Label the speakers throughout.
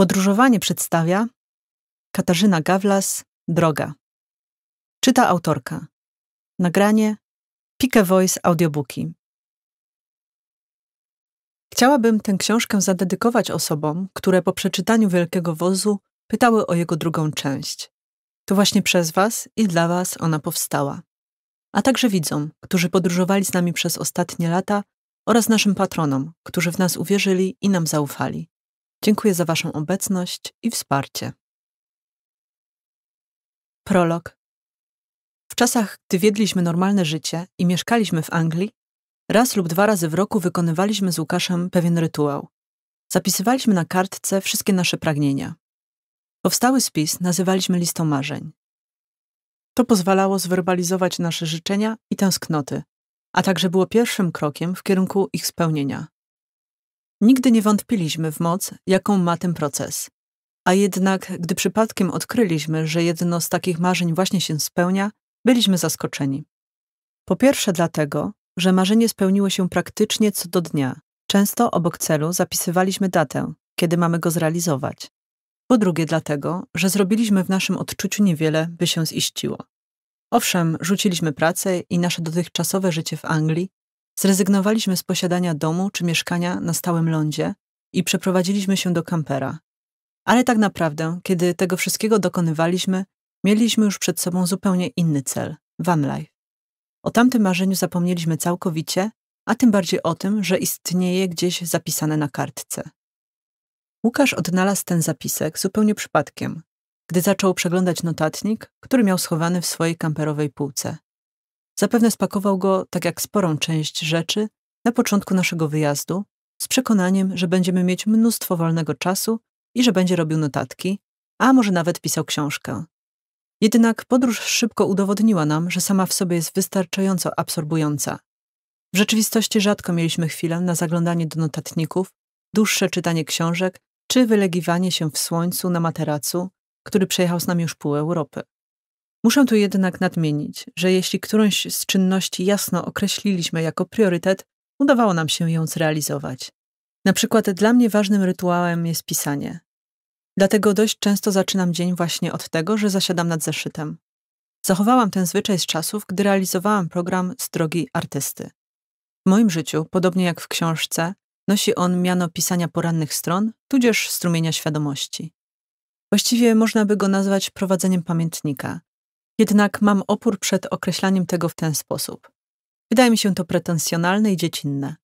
Speaker 1: Podróżowanie przedstawia Katarzyna Gawlas, Droga. Czyta autorka. Nagranie Pike Voice Audiobooki. Chciałabym tę książkę zadedykować osobom, które po przeczytaniu Wielkiego Wozu pytały o jego drugą część. To właśnie przez Was i dla Was ona powstała. A także widzom, którzy podróżowali z nami przez ostatnie lata oraz naszym patronom, którzy w nas uwierzyli i nam zaufali. Dziękuję za Waszą obecność i wsparcie. Prolog. W czasach, gdy wiedliśmy normalne życie i mieszkaliśmy w Anglii, raz lub dwa razy w roku wykonywaliśmy z Łukaszem pewien rytuał. Zapisywaliśmy na kartce wszystkie nasze pragnienia. Powstały spis nazywaliśmy listą marzeń. To pozwalało zwerbalizować nasze życzenia i tęsknoty, a także było pierwszym krokiem w kierunku ich spełnienia. Nigdy nie wątpiliśmy w moc, jaką ma ten proces. A jednak, gdy przypadkiem odkryliśmy, że jedno z takich marzeń właśnie się spełnia, byliśmy zaskoczeni. Po pierwsze dlatego, że marzenie spełniło się praktycznie co do dnia. Często obok celu zapisywaliśmy datę, kiedy mamy go zrealizować. Po drugie dlatego, że zrobiliśmy w naszym odczuciu niewiele, by się ziściło. Owszem, rzuciliśmy pracę i nasze dotychczasowe życie w Anglii, Zrezygnowaliśmy z posiadania domu czy mieszkania na stałym lądzie i przeprowadziliśmy się do kampera. Ale tak naprawdę, kiedy tego wszystkiego dokonywaliśmy, mieliśmy już przed sobą zupełnie inny cel van life. O tamtym marzeniu zapomnieliśmy całkowicie, a tym bardziej o tym, że istnieje gdzieś zapisane na kartce. Łukasz odnalazł ten zapisek zupełnie przypadkiem, gdy zaczął przeglądać notatnik, który miał schowany w swojej kamperowej półce. Zapewne spakował go, tak jak sporą część rzeczy, na początku naszego wyjazdu, z przekonaniem, że będziemy mieć mnóstwo wolnego czasu i że będzie robił notatki, a może nawet pisał książkę. Jednak podróż szybko udowodniła nam, że sama w sobie jest wystarczająco absorbująca. W rzeczywistości rzadko mieliśmy chwilę na zaglądanie do notatników, dłuższe czytanie książek czy wylegiwanie się w słońcu na materacu, który przejechał z nami już pół Europy. Muszę tu jednak nadmienić, że jeśli którąś z czynności jasno określiliśmy jako priorytet, udawało nam się ją zrealizować. Na przykład dla mnie ważnym rytuałem jest pisanie. Dlatego dość często zaczynam dzień właśnie od tego, że zasiadam nad zeszytem. Zachowałam ten zwyczaj z czasów, gdy realizowałam program z drogi artysty. W moim życiu, podobnie jak w książce, nosi on miano pisania porannych stron, tudzież strumienia świadomości. Właściwie można by go nazwać prowadzeniem pamiętnika, jednak mam opór przed określaniem tego w ten sposób. Wydaje mi się to pretensjonalne i dziecinne.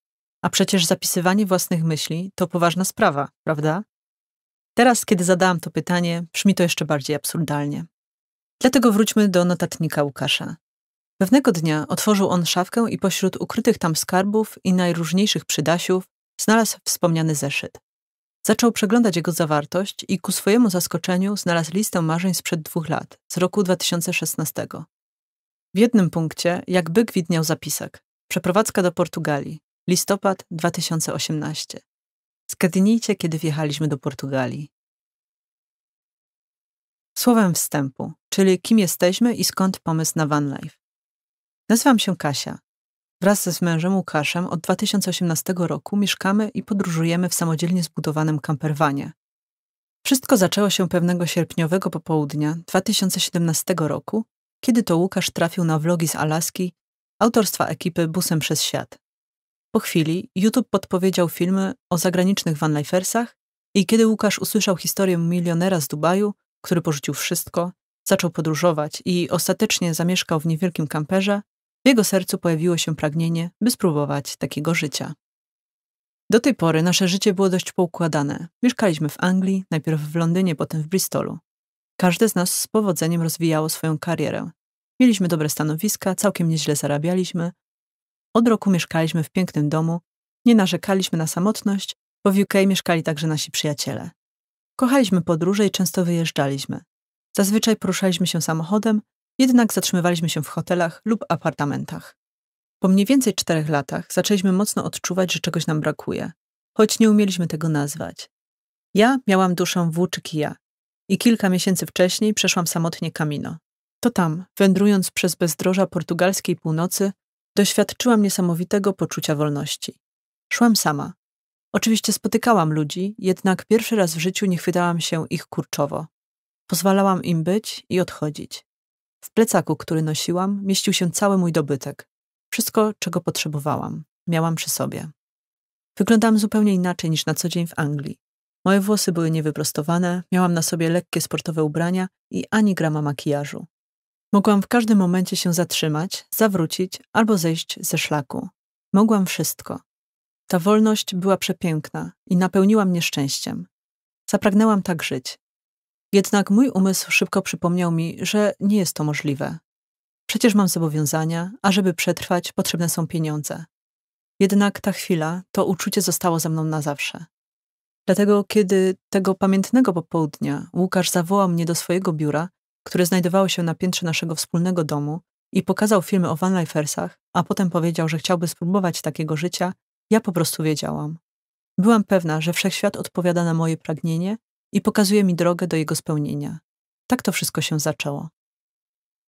Speaker 1: A przecież zapisywanie własnych myśli to poważna sprawa, prawda? Teraz, kiedy zadałam to pytanie, brzmi to jeszcze bardziej absurdalnie. Dlatego wróćmy do notatnika Łukasza. Pewnego dnia otworzył on szafkę i pośród ukrytych tam skarbów i najróżniejszych przydasiów znalazł wspomniany zeszyt. Zaczął przeglądać jego zawartość i ku swojemu zaskoczeniu znalazł listę marzeń sprzed dwóch lat, z roku 2016. W jednym punkcie, jak widniał zapisek. Przeprowadzka do Portugalii. Listopad 2018. Skadnijcie, kiedy wjechaliśmy do Portugalii. Słowem wstępu, czyli kim jesteśmy i skąd pomysł na Van Life. Nazywam się Kasia, Wraz z mężem Łukaszem od 2018 roku mieszkamy i podróżujemy w samodzielnie zbudowanym kamperwanie. Wszystko zaczęło się pewnego sierpniowego popołudnia 2017 roku, kiedy to Łukasz trafił na vlogi z Alaski autorstwa ekipy Busem przez Świat. Po chwili YouTube podpowiedział filmy o zagranicznych vanlifersach i kiedy Łukasz usłyszał historię milionera z Dubaju, który porzucił wszystko, zaczął podróżować i ostatecznie zamieszkał w niewielkim kamperze, w jego sercu pojawiło się pragnienie, by spróbować takiego życia. Do tej pory nasze życie było dość poukładane. Mieszkaliśmy w Anglii, najpierw w Londynie, potem w Bristolu. Każde z nas z powodzeniem rozwijało swoją karierę. Mieliśmy dobre stanowiska, całkiem nieźle zarabialiśmy. Od roku mieszkaliśmy w pięknym domu, nie narzekaliśmy na samotność, bo w UK mieszkali także nasi przyjaciele. Kochaliśmy podróże i często wyjeżdżaliśmy. Zazwyczaj poruszaliśmy się samochodem, jednak zatrzymywaliśmy się w hotelach lub apartamentach. Po mniej więcej czterech latach zaczęliśmy mocno odczuwać, że czegoś nam brakuje, choć nie umieliśmy tego nazwać. Ja miałam duszę włóczy kija i kilka miesięcy wcześniej przeszłam samotnie Kamino. To tam, wędrując przez bezdroża portugalskiej północy, doświadczyłam niesamowitego poczucia wolności. Szłam sama. Oczywiście spotykałam ludzi, jednak pierwszy raz w życiu nie chwytałam się ich kurczowo. Pozwalałam im być i odchodzić. W plecaku, który nosiłam, mieścił się cały mój dobytek. Wszystko, czego potrzebowałam, miałam przy sobie. Wyglądałam zupełnie inaczej niż na co dzień w Anglii. Moje włosy były niewyprostowane, miałam na sobie lekkie sportowe ubrania i ani grama makijażu. Mogłam w każdym momencie się zatrzymać, zawrócić albo zejść ze szlaku. Mogłam wszystko. Ta wolność była przepiękna i napełniła mnie szczęściem. Zapragnęłam tak żyć. Jednak mój umysł szybko przypomniał mi, że nie jest to możliwe. Przecież mam zobowiązania, a żeby przetrwać, potrzebne są pieniądze. Jednak ta chwila, to uczucie zostało ze mną na zawsze. Dlatego, kiedy tego pamiętnego popołudnia Łukasz zawołał mnie do swojego biura, które znajdowało się na piętrze naszego wspólnego domu i pokazał filmy o vanlifersach, a potem powiedział, że chciałby spróbować takiego życia, ja po prostu wiedziałam. Byłam pewna, że wszechświat odpowiada na moje pragnienie i pokazuje mi drogę do jego spełnienia. Tak to wszystko się zaczęło.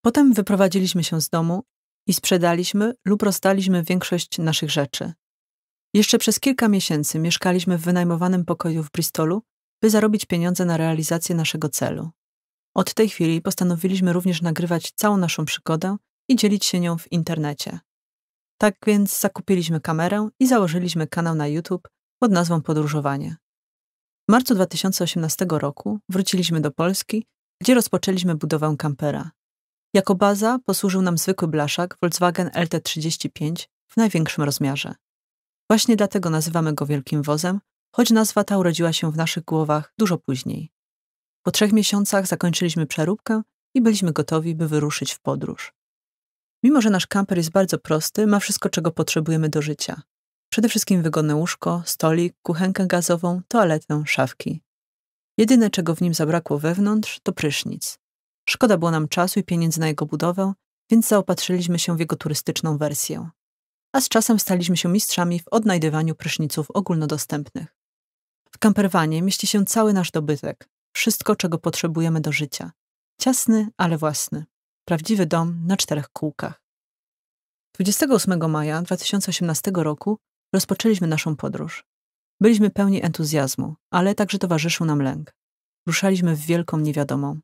Speaker 1: Potem wyprowadziliśmy się z domu i sprzedaliśmy lub rozdaliśmy większość naszych rzeczy. Jeszcze przez kilka miesięcy mieszkaliśmy w wynajmowanym pokoju w Bristolu, by zarobić pieniądze na realizację naszego celu. Od tej chwili postanowiliśmy również nagrywać całą naszą przygodę i dzielić się nią w internecie. Tak więc zakupiliśmy kamerę i założyliśmy kanał na YouTube pod nazwą Podróżowanie. W marcu 2018 roku wróciliśmy do Polski, gdzie rozpoczęliśmy budowę kampera. Jako baza posłużył nam zwykły blaszak Volkswagen LT35 w największym rozmiarze. Właśnie dlatego nazywamy go Wielkim Wozem, choć nazwa ta urodziła się w naszych głowach dużo później. Po trzech miesiącach zakończyliśmy przeróbkę i byliśmy gotowi, by wyruszyć w podróż. Mimo, że nasz kamper jest bardzo prosty, ma wszystko, czego potrzebujemy do życia. Przede wszystkim wygodne łóżko, stolik, kuchenkę gazową, toaletę, szafki. Jedyne, czego w nim zabrakło wewnątrz, to prysznic. Szkoda było nam czasu i pieniędzy na jego budowę, więc zaopatrzyliśmy się w jego turystyczną wersję. A z czasem staliśmy się mistrzami w odnajdywaniu pryszniców ogólnodostępnych. W kamperwanie mieści się cały nasz dobytek, wszystko, czego potrzebujemy do życia. Ciasny, ale własny. Prawdziwy dom na czterech kółkach. 28 maja 2018 roku Rozpoczęliśmy naszą podróż. Byliśmy pełni entuzjazmu, ale także towarzyszył nam lęk. Ruszaliśmy w wielką niewiadomą.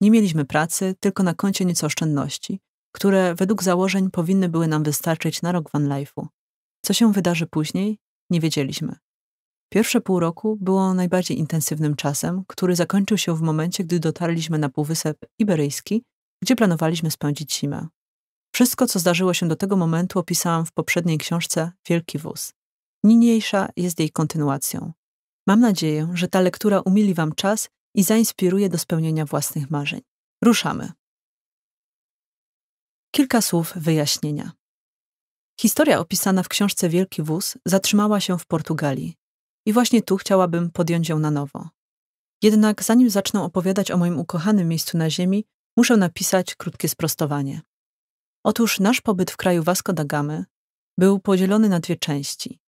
Speaker 1: Nie mieliśmy pracy, tylko na koncie nieco oszczędności, które według założeń powinny były nam wystarczyć na rok van life'u. Co się wydarzy później, nie wiedzieliśmy. Pierwsze pół roku było najbardziej intensywnym czasem, który zakończył się w momencie, gdy dotarliśmy na Półwysep Iberyjski, gdzie planowaliśmy spędzić zimę. Wszystko, co zdarzyło się do tego momentu, opisałam w poprzedniej książce Wielki Wóz. Niniejsza jest jej kontynuacją. Mam nadzieję, że ta lektura umili Wam czas i zainspiruje do spełnienia własnych marzeń. Ruszamy. Kilka słów wyjaśnienia. Historia opisana w książce Wielki Wóz zatrzymała się w Portugalii i właśnie tu chciałabym podjąć ją na nowo. Jednak zanim zacznę opowiadać o moim ukochanym miejscu na Ziemi, muszę napisać krótkie sprostowanie. Otóż nasz pobyt w kraju Vasco da Gamy był podzielony na dwie części.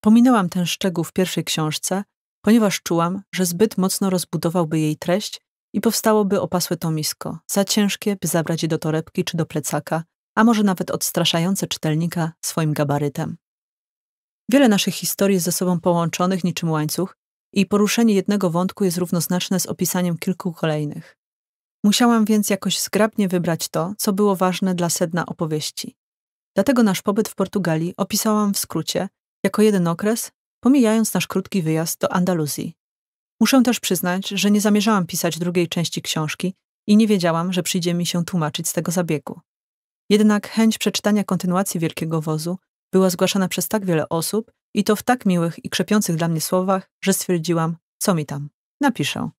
Speaker 1: Pominęłam ten szczegół w pierwszej książce, ponieważ czułam, że zbyt mocno rozbudowałby jej treść i powstałoby opasłe tomisko, za ciężkie, by zabrać je do torebki czy do plecaka, a może nawet odstraszające czytelnika swoim gabarytem. Wiele naszych historii jest ze sobą połączonych niczym łańcuch i poruszenie jednego wątku jest równoznaczne z opisaniem kilku kolejnych. Musiałam więc jakoś zgrabnie wybrać to, co było ważne dla sedna opowieści. Dlatego nasz pobyt w Portugalii opisałam w skrócie, jako jeden okres, pomijając nasz krótki wyjazd do Andaluzji. Muszę też przyznać, że nie zamierzałam pisać drugiej części książki i nie wiedziałam, że przyjdzie mi się tłumaczyć z tego zabiegu. Jednak chęć przeczytania kontynuacji Wielkiego Wozu była zgłaszana przez tak wiele osób i to w tak miłych i krzepiących dla mnie słowach, że stwierdziłam, co mi tam, napiszę.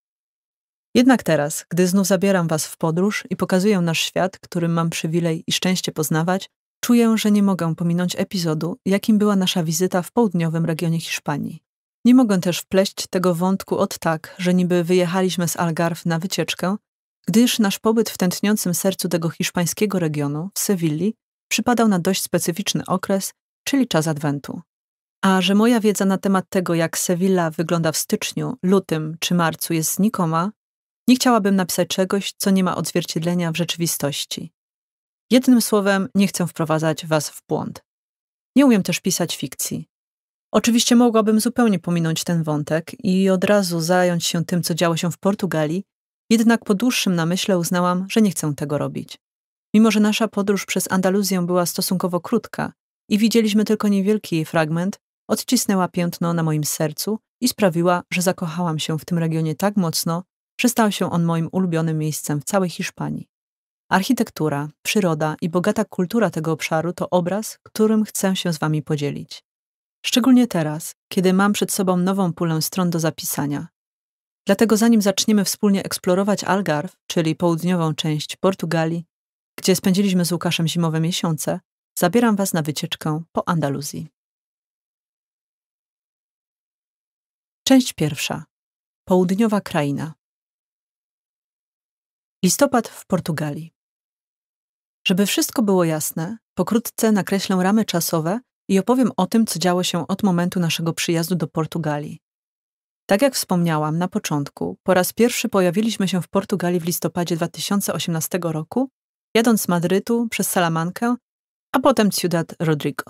Speaker 1: Jednak teraz, gdy znów zabieram Was w podróż i pokazuję nasz świat, którym mam przywilej i szczęście poznawać, czuję, że nie mogę pominąć epizodu, jakim była nasza wizyta w południowym regionie Hiszpanii. Nie mogę też wpleść tego wątku od tak, że niby wyjechaliśmy z Algarve na wycieczkę, gdyż nasz pobyt w tętniącym sercu tego hiszpańskiego regionu, w Sewilli, przypadał na dość specyficzny okres, czyli czas Adwentu. A że moja wiedza na temat tego, jak Sewilla wygląda w styczniu, lutym czy marcu jest znikoma, nie chciałabym napisać czegoś, co nie ma odzwierciedlenia w rzeczywistości. Jednym słowem, nie chcę wprowadzać was w błąd. Nie umiem też pisać fikcji. Oczywiście mogłabym zupełnie pominąć ten wątek i od razu zająć się tym, co działo się w Portugalii, jednak po dłuższym namyśle uznałam, że nie chcę tego robić. Mimo, że nasza podróż przez Andaluzję była stosunkowo krótka i widzieliśmy tylko niewielki jej fragment, odcisnęła piętno na moim sercu i sprawiła, że zakochałam się w tym regionie tak mocno, Przestał się on moim ulubionym miejscem w całej Hiszpanii. Architektura, przyroda i bogata kultura tego obszaru to obraz, którym chcę się z Wami podzielić. Szczególnie teraz, kiedy mam przed sobą nową pulę stron do zapisania. Dlatego zanim zaczniemy wspólnie eksplorować Algarve, czyli południową część Portugalii, gdzie spędziliśmy z Łukaszem zimowe miesiące, zabieram Was na wycieczkę po Andaluzji. Część pierwsza. Południowa kraina. Listopad w Portugalii. Żeby wszystko było jasne, pokrótce nakreślę ramy czasowe i opowiem o tym, co działo się od momentu naszego przyjazdu do Portugalii. Tak jak wspomniałam na początku, po raz pierwszy pojawiliśmy się w Portugalii w listopadzie 2018 roku, jadąc z Madrytu przez Salamankę, a potem Ciudad Rodrigo.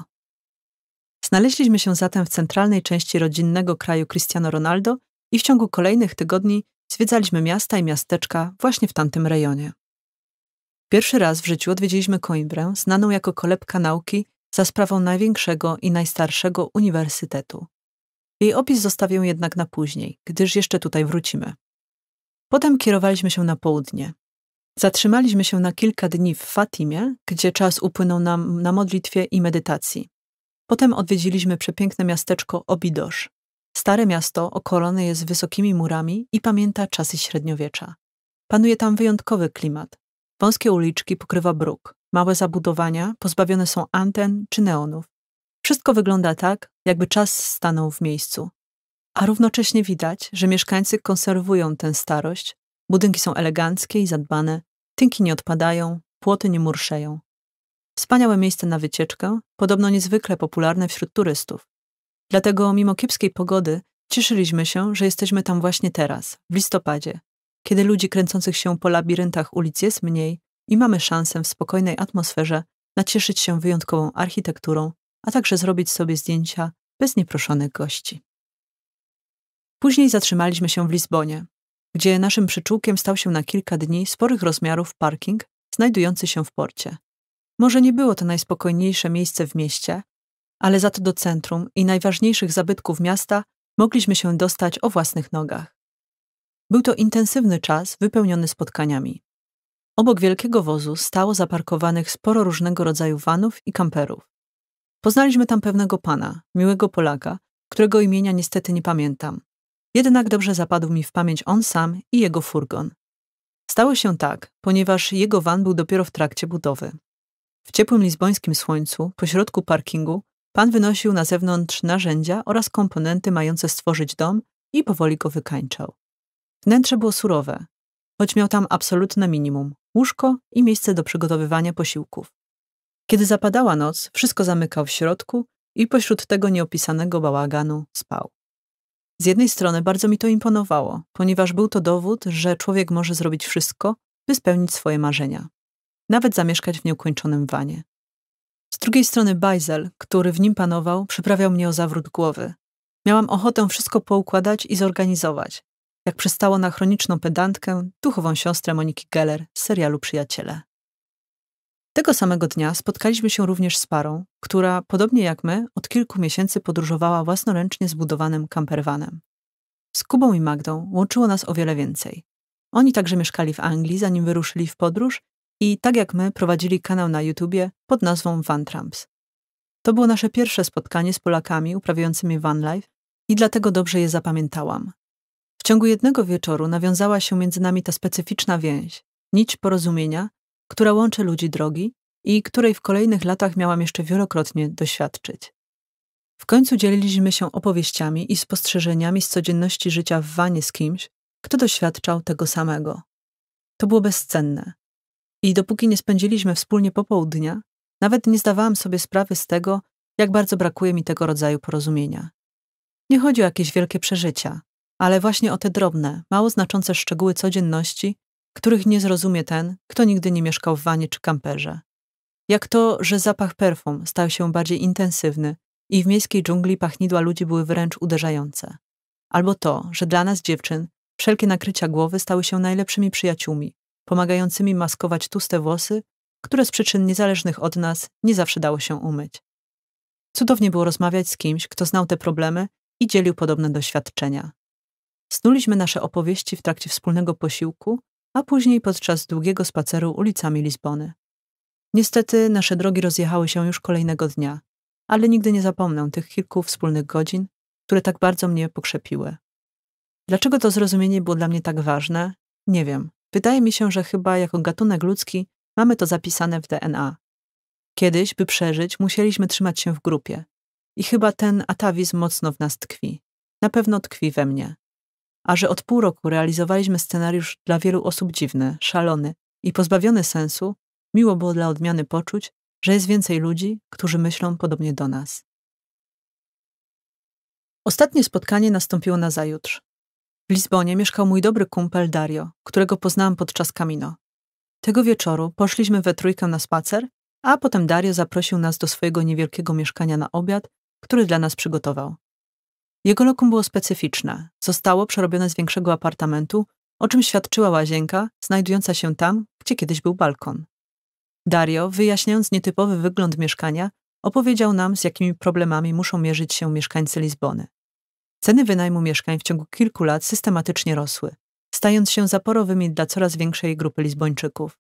Speaker 1: Znaleźliśmy się zatem w centralnej części rodzinnego kraju Cristiano Ronaldo i w ciągu kolejnych tygodni Zwiedzaliśmy miasta i miasteczka właśnie w tamtym rejonie. Pierwszy raz w życiu odwiedziliśmy Coimbrę, znaną jako kolebka nauki za sprawą największego i najstarszego uniwersytetu. Jej opis zostawię jednak na później, gdyż jeszcze tutaj wrócimy. Potem kierowaliśmy się na południe. Zatrzymaliśmy się na kilka dni w Fatimie, gdzie czas upłynął nam na modlitwie i medytacji. Potem odwiedziliśmy przepiękne miasteczko Obidosz, Stare miasto okolone jest wysokimi murami i pamięta czasy średniowiecza. Panuje tam wyjątkowy klimat. Wąskie uliczki pokrywa bruk, małe zabudowania pozbawione są anten czy neonów. Wszystko wygląda tak, jakby czas stanął w miejscu. A równocześnie widać, że mieszkańcy konserwują tę starość. Budynki są eleganckie i zadbane, tynki nie odpadają, płoty nie murszeją. Wspaniałe miejsce na wycieczkę, podobno niezwykle popularne wśród turystów. Dlatego mimo kiepskiej pogody cieszyliśmy się, że jesteśmy tam właśnie teraz, w listopadzie, kiedy ludzi kręcących się po labiryntach ulic jest mniej i mamy szansę w spokojnej atmosferze nacieszyć się wyjątkową architekturą, a także zrobić sobie zdjęcia bez nieproszonych gości. Później zatrzymaliśmy się w Lizbonie, gdzie naszym przyczółkiem stał się na kilka dni sporych rozmiarów parking znajdujący się w porcie. Może nie było to najspokojniejsze miejsce w mieście, ale za to do centrum i najważniejszych zabytków miasta mogliśmy się dostać o własnych nogach. Był to intensywny czas wypełniony spotkaniami. Obok wielkiego wozu stało zaparkowanych sporo różnego rodzaju vanów i kamperów. Poznaliśmy tam pewnego pana, miłego Polaka, którego imienia niestety nie pamiętam. Jednak dobrze zapadł mi w pamięć on sam i jego furgon. Stało się tak, ponieważ jego van był dopiero w trakcie budowy. W ciepłym lizbońskim słońcu, pośrodku parkingu, Pan wynosił na zewnątrz narzędzia oraz komponenty mające stworzyć dom i powoli go wykańczał. Wnętrze było surowe, choć miał tam absolutne minimum łóżko i miejsce do przygotowywania posiłków. Kiedy zapadała noc, wszystko zamykał w środku i pośród tego nieopisanego bałaganu spał. Z jednej strony bardzo mi to imponowało, ponieważ był to dowód, że człowiek może zrobić wszystko, by spełnić swoje marzenia. Nawet zamieszkać w nieukończonym wanie. Z drugiej strony bajzel, który w nim panował, przyprawiał mnie o zawrót głowy. Miałam ochotę wszystko poukładać i zorganizować, jak przystało na chroniczną pedantkę, duchową siostrę Moniki Geller z serialu Przyjaciele. Tego samego dnia spotkaliśmy się również z parą, która, podobnie jak my, od kilku miesięcy podróżowała własnoręcznie zbudowanym campervanem. Z Kubą i Magdą łączyło nas o wiele więcej. Oni także mieszkali w Anglii, zanim wyruszyli w podróż i tak jak my prowadzili kanał na YouTubie pod nazwą Van Tramps. To było nasze pierwsze spotkanie z Polakami uprawiającymi vanlife i dlatego dobrze je zapamiętałam. W ciągu jednego wieczoru nawiązała się między nami ta specyficzna więź, nić porozumienia, która łączy ludzi drogi i której w kolejnych latach miałam jeszcze wielokrotnie doświadczyć. W końcu dzieliliśmy się opowieściami i spostrzeżeniami z codzienności życia w wanie z kimś, kto doświadczał tego samego. To było bezcenne, i dopóki nie spędziliśmy wspólnie popołudnia, nawet nie zdawałam sobie sprawy z tego, jak bardzo brakuje mi tego rodzaju porozumienia. Nie chodzi o jakieś wielkie przeżycia, ale właśnie o te drobne, mało znaczące szczegóły codzienności, których nie zrozumie ten, kto nigdy nie mieszkał w wanie czy kamperze. Jak to, że zapach perfum stał się bardziej intensywny i w miejskiej dżungli pachnidła ludzi były wręcz uderzające. Albo to, że dla nas dziewczyn wszelkie nakrycia głowy stały się najlepszymi przyjaciółmi, pomagającymi maskować tłuste włosy, które z przyczyn niezależnych od nas nie zawsze dało się umyć. Cudownie było rozmawiać z kimś, kto znał te problemy i dzielił podobne doświadczenia. Snuliśmy nasze opowieści w trakcie wspólnego posiłku, a później podczas długiego spaceru ulicami Lizbony. Niestety nasze drogi rozjechały się już kolejnego dnia, ale nigdy nie zapomnę tych kilku wspólnych godzin, które tak bardzo mnie pokrzepiły. Dlaczego to zrozumienie było dla mnie tak ważne, nie wiem. Wydaje mi się, że chyba jako gatunek ludzki mamy to zapisane w DNA. Kiedyś, by przeżyć, musieliśmy trzymać się w grupie. I chyba ten atawizm mocno w nas tkwi. Na pewno tkwi we mnie. A że od pół roku realizowaliśmy scenariusz dla wielu osób dziwny, szalony i pozbawiony sensu, miło było dla odmiany poczuć, że jest więcej ludzi, którzy myślą podobnie do nas. Ostatnie spotkanie nastąpiło nazajutrz. W Lizbonie mieszkał mój dobry kumpel Dario, którego poznałam podczas kamino. Tego wieczoru poszliśmy we trójkę na spacer, a potem Dario zaprosił nas do swojego niewielkiego mieszkania na obiad, który dla nas przygotował. Jego lokum było specyficzne, zostało przerobione z większego apartamentu, o czym świadczyła łazienka, znajdująca się tam, gdzie kiedyś był balkon. Dario, wyjaśniając nietypowy wygląd mieszkania, opowiedział nam, z jakimi problemami muszą mierzyć się mieszkańcy Lizbony. Ceny wynajmu mieszkań w ciągu kilku lat systematycznie rosły, stając się zaporowymi dla coraz większej grupy Lizbończyków.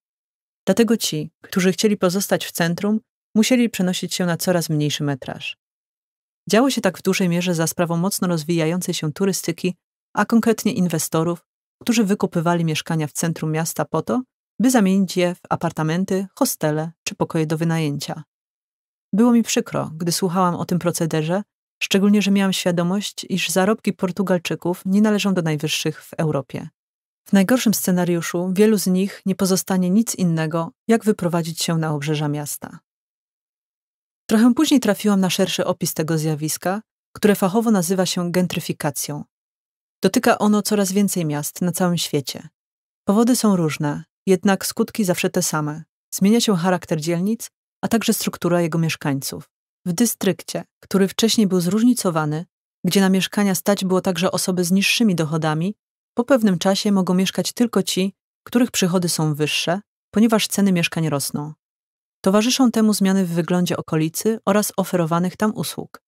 Speaker 1: Dlatego ci, którzy chcieli pozostać w centrum, musieli przenosić się na coraz mniejszy metraż. Działo się tak w dużej mierze za sprawą mocno rozwijającej się turystyki, a konkretnie inwestorów, którzy wykupywali mieszkania w centrum miasta po to, by zamienić je w apartamenty, hostele czy pokoje do wynajęcia. Było mi przykro, gdy słuchałam o tym procederze, Szczególnie, że miałam świadomość, iż zarobki Portugalczyków nie należą do najwyższych w Europie. W najgorszym scenariuszu wielu z nich nie pozostanie nic innego, jak wyprowadzić się na obrzeża miasta. Trochę później trafiłam na szerszy opis tego zjawiska, które fachowo nazywa się gentryfikacją. Dotyka ono coraz więcej miast na całym świecie. Powody są różne, jednak skutki zawsze te same. Zmienia się charakter dzielnic, a także struktura jego mieszkańców w dystrykcie, który wcześniej był zróżnicowany, gdzie na mieszkania stać było także osoby z niższymi dochodami, po pewnym czasie mogą mieszkać tylko ci, których przychody są wyższe, ponieważ ceny mieszkań rosną. Towarzyszą temu zmiany w wyglądzie okolicy oraz oferowanych tam usług.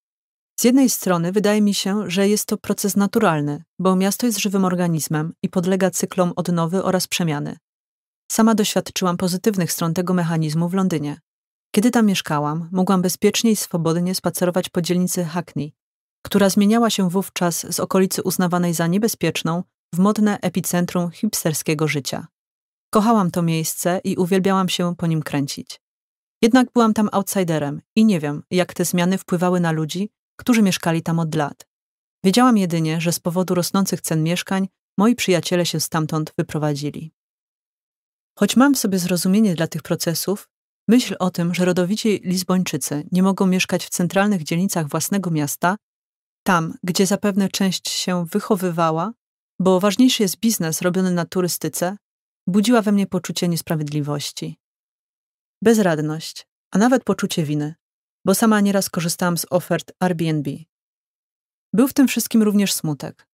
Speaker 1: Z jednej strony wydaje mi się, że jest to proces naturalny, bo miasto jest żywym organizmem i podlega cyklom odnowy oraz przemiany. Sama doświadczyłam pozytywnych stron tego mechanizmu w Londynie. Kiedy tam mieszkałam, mogłam bezpiecznie i swobodnie spacerować po dzielnicy Hackney, która zmieniała się wówczas z okolicy uznawanej za niebezpieczną w modne epicentrum hipsterskiego życia. Kochałam to miejsce i uwielbiałam się po nim kręcić. Jednak byłam tam outsiderem i nie wiem, jak te zmiany wpływały na ludzi, którzy mieszkali tam od lat. Wiedziałam jedynie, że z powodu rosnących cen mieszkań moi przyjaciele się stamtąd wyprowadzili. Choć mam w sobie zrozumienie dla tych procesów, Myśl o tym, że rodowici Lizbończycy nie mogą mieszkać w centralnych dzielnicach własnego miasta, tam, gdzie zapewne część się wychowywała, bo ważniejszy jest biznes robiony na turystyce, budziła we mnie poczucie niesprawiedliwości. Bezradność, a nawet poczucie winy, bo sama nieraz korzystałam z ofert Airbnb. Był w tym wszystkim również smutek.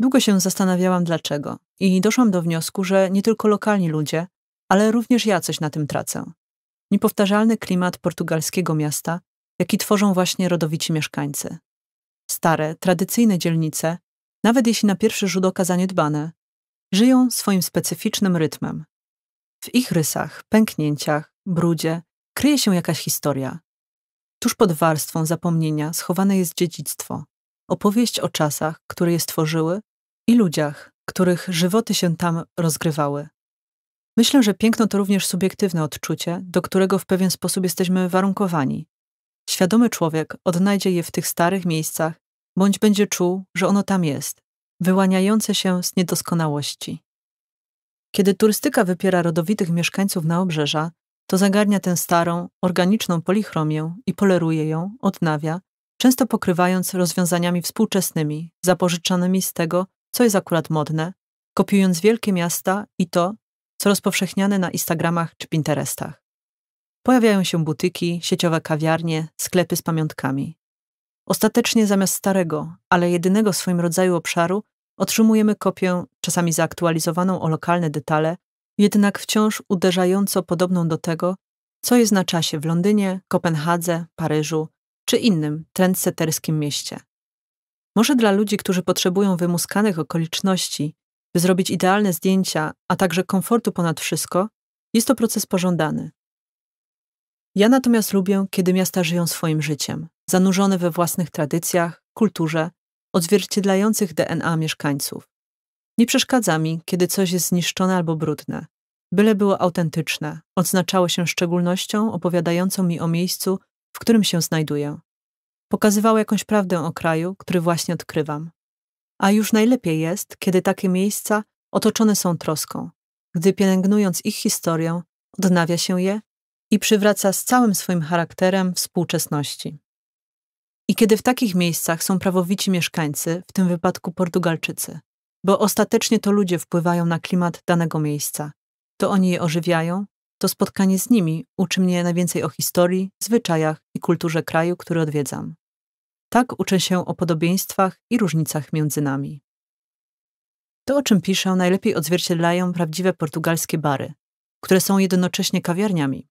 Speaker 1: Długo się zastanawiałam dlaczego i doszłam do wniosku, że nie tylko lokalni ludzie, ale również ja coś na tym tracę niepowtarzalny klimat portugalskiego miasta, jaki tworzą właśnie rodowici mieszkańcy. Stare, tradycyjne dzielnice, nawet jeśli na pierwszy rzut oka zaniedbane, żyją swoim specyficznym rytmem. W ich rysach, pęknięciach, brudzie kryje się jakaś historia. Tuż pod warstwą zapomnienia schowane jest dziedzictwo, opowieść o czasach, które je stworzyły i ludziach, których żywoty się tam rozgrywały. Myślę, że piękno to również subiektywne odczucie, do którego w pewien sposób jesteśmy warunkowani. Świadomy człowiek odnajdzie je w tych starych miejscach, bądź będzie czuł, że ono tam jest, wyłaniające się z niedoskonałości. Kiedy turystyka wypiera rodowitych mieszkańców na obrzeża, to zagarnia tę starą, organiczną polichromię i poleruje ją, odnawia, często pokrywając rozwiązaniami współczesnymi, zapożyczanymi z tego, co jest akurat modne, kopiując wielkie miasta i to, co rozpowszechniane na Instagramach czy Pinterestach. Pojawiają się butyki, sieciowe kawiarnie, sklepy z pamiątkami. Ostatecznie zamiast starego, ale jedynego w swoim rodzaju obszaru, otrzymujemy kopię, czasami zaaktualizowaną o lokalne detale, jednak wciąż uderzająco podobną do tego, co jest na czasie w Londynie, Kopenhadze, Paryżu czy innym trendseterskim mieście. Może dla ludzi, którzy potrzebują wymuskanych okoliczności by zrobić idealne zdjęcia, a także komfortu ponad wszystko, jest to proces pożądany. Ja natomiast lubię, kiedy miasta żyją swoim życiem, zanurzone we własnych tradycjach, kulturze, odzwierciedlających DNA mieszkańców. Nie przeszkadza mi, kiedy coś jest zniszczone albo brudne, byle było autentyczne, odznaczało się szczególnością opowiadającą mi o miejscu, w którym się znajduję. Pokazywało jakąś prawdę o kraju, który właśnie odkrywam. A już najlepiej jest, kiedy takie miejsca otoczone są troską, gdy pielęgnując ich historię, odnawia się je i przywraca z całym swoim charakterem współczesności. I kiedy w takich miejscach są prawowici mieszkańcy, w tym wypadku Portugalczycy, bo ostatecznie to ludzie wpływają na klimat danego miejsca, to oni je ożywiają, to spotkanie z nimi uczy mnie najwięcej o historii, zwyczajach i kulturze kraju, który odwiedzam. Tak uczę się o podobieństwach i różnicach między nami. To, o czym piszę, najlepiej odzwierciedlają prawdziwe portugalskie bary, które są jednocześnie kawiarniami.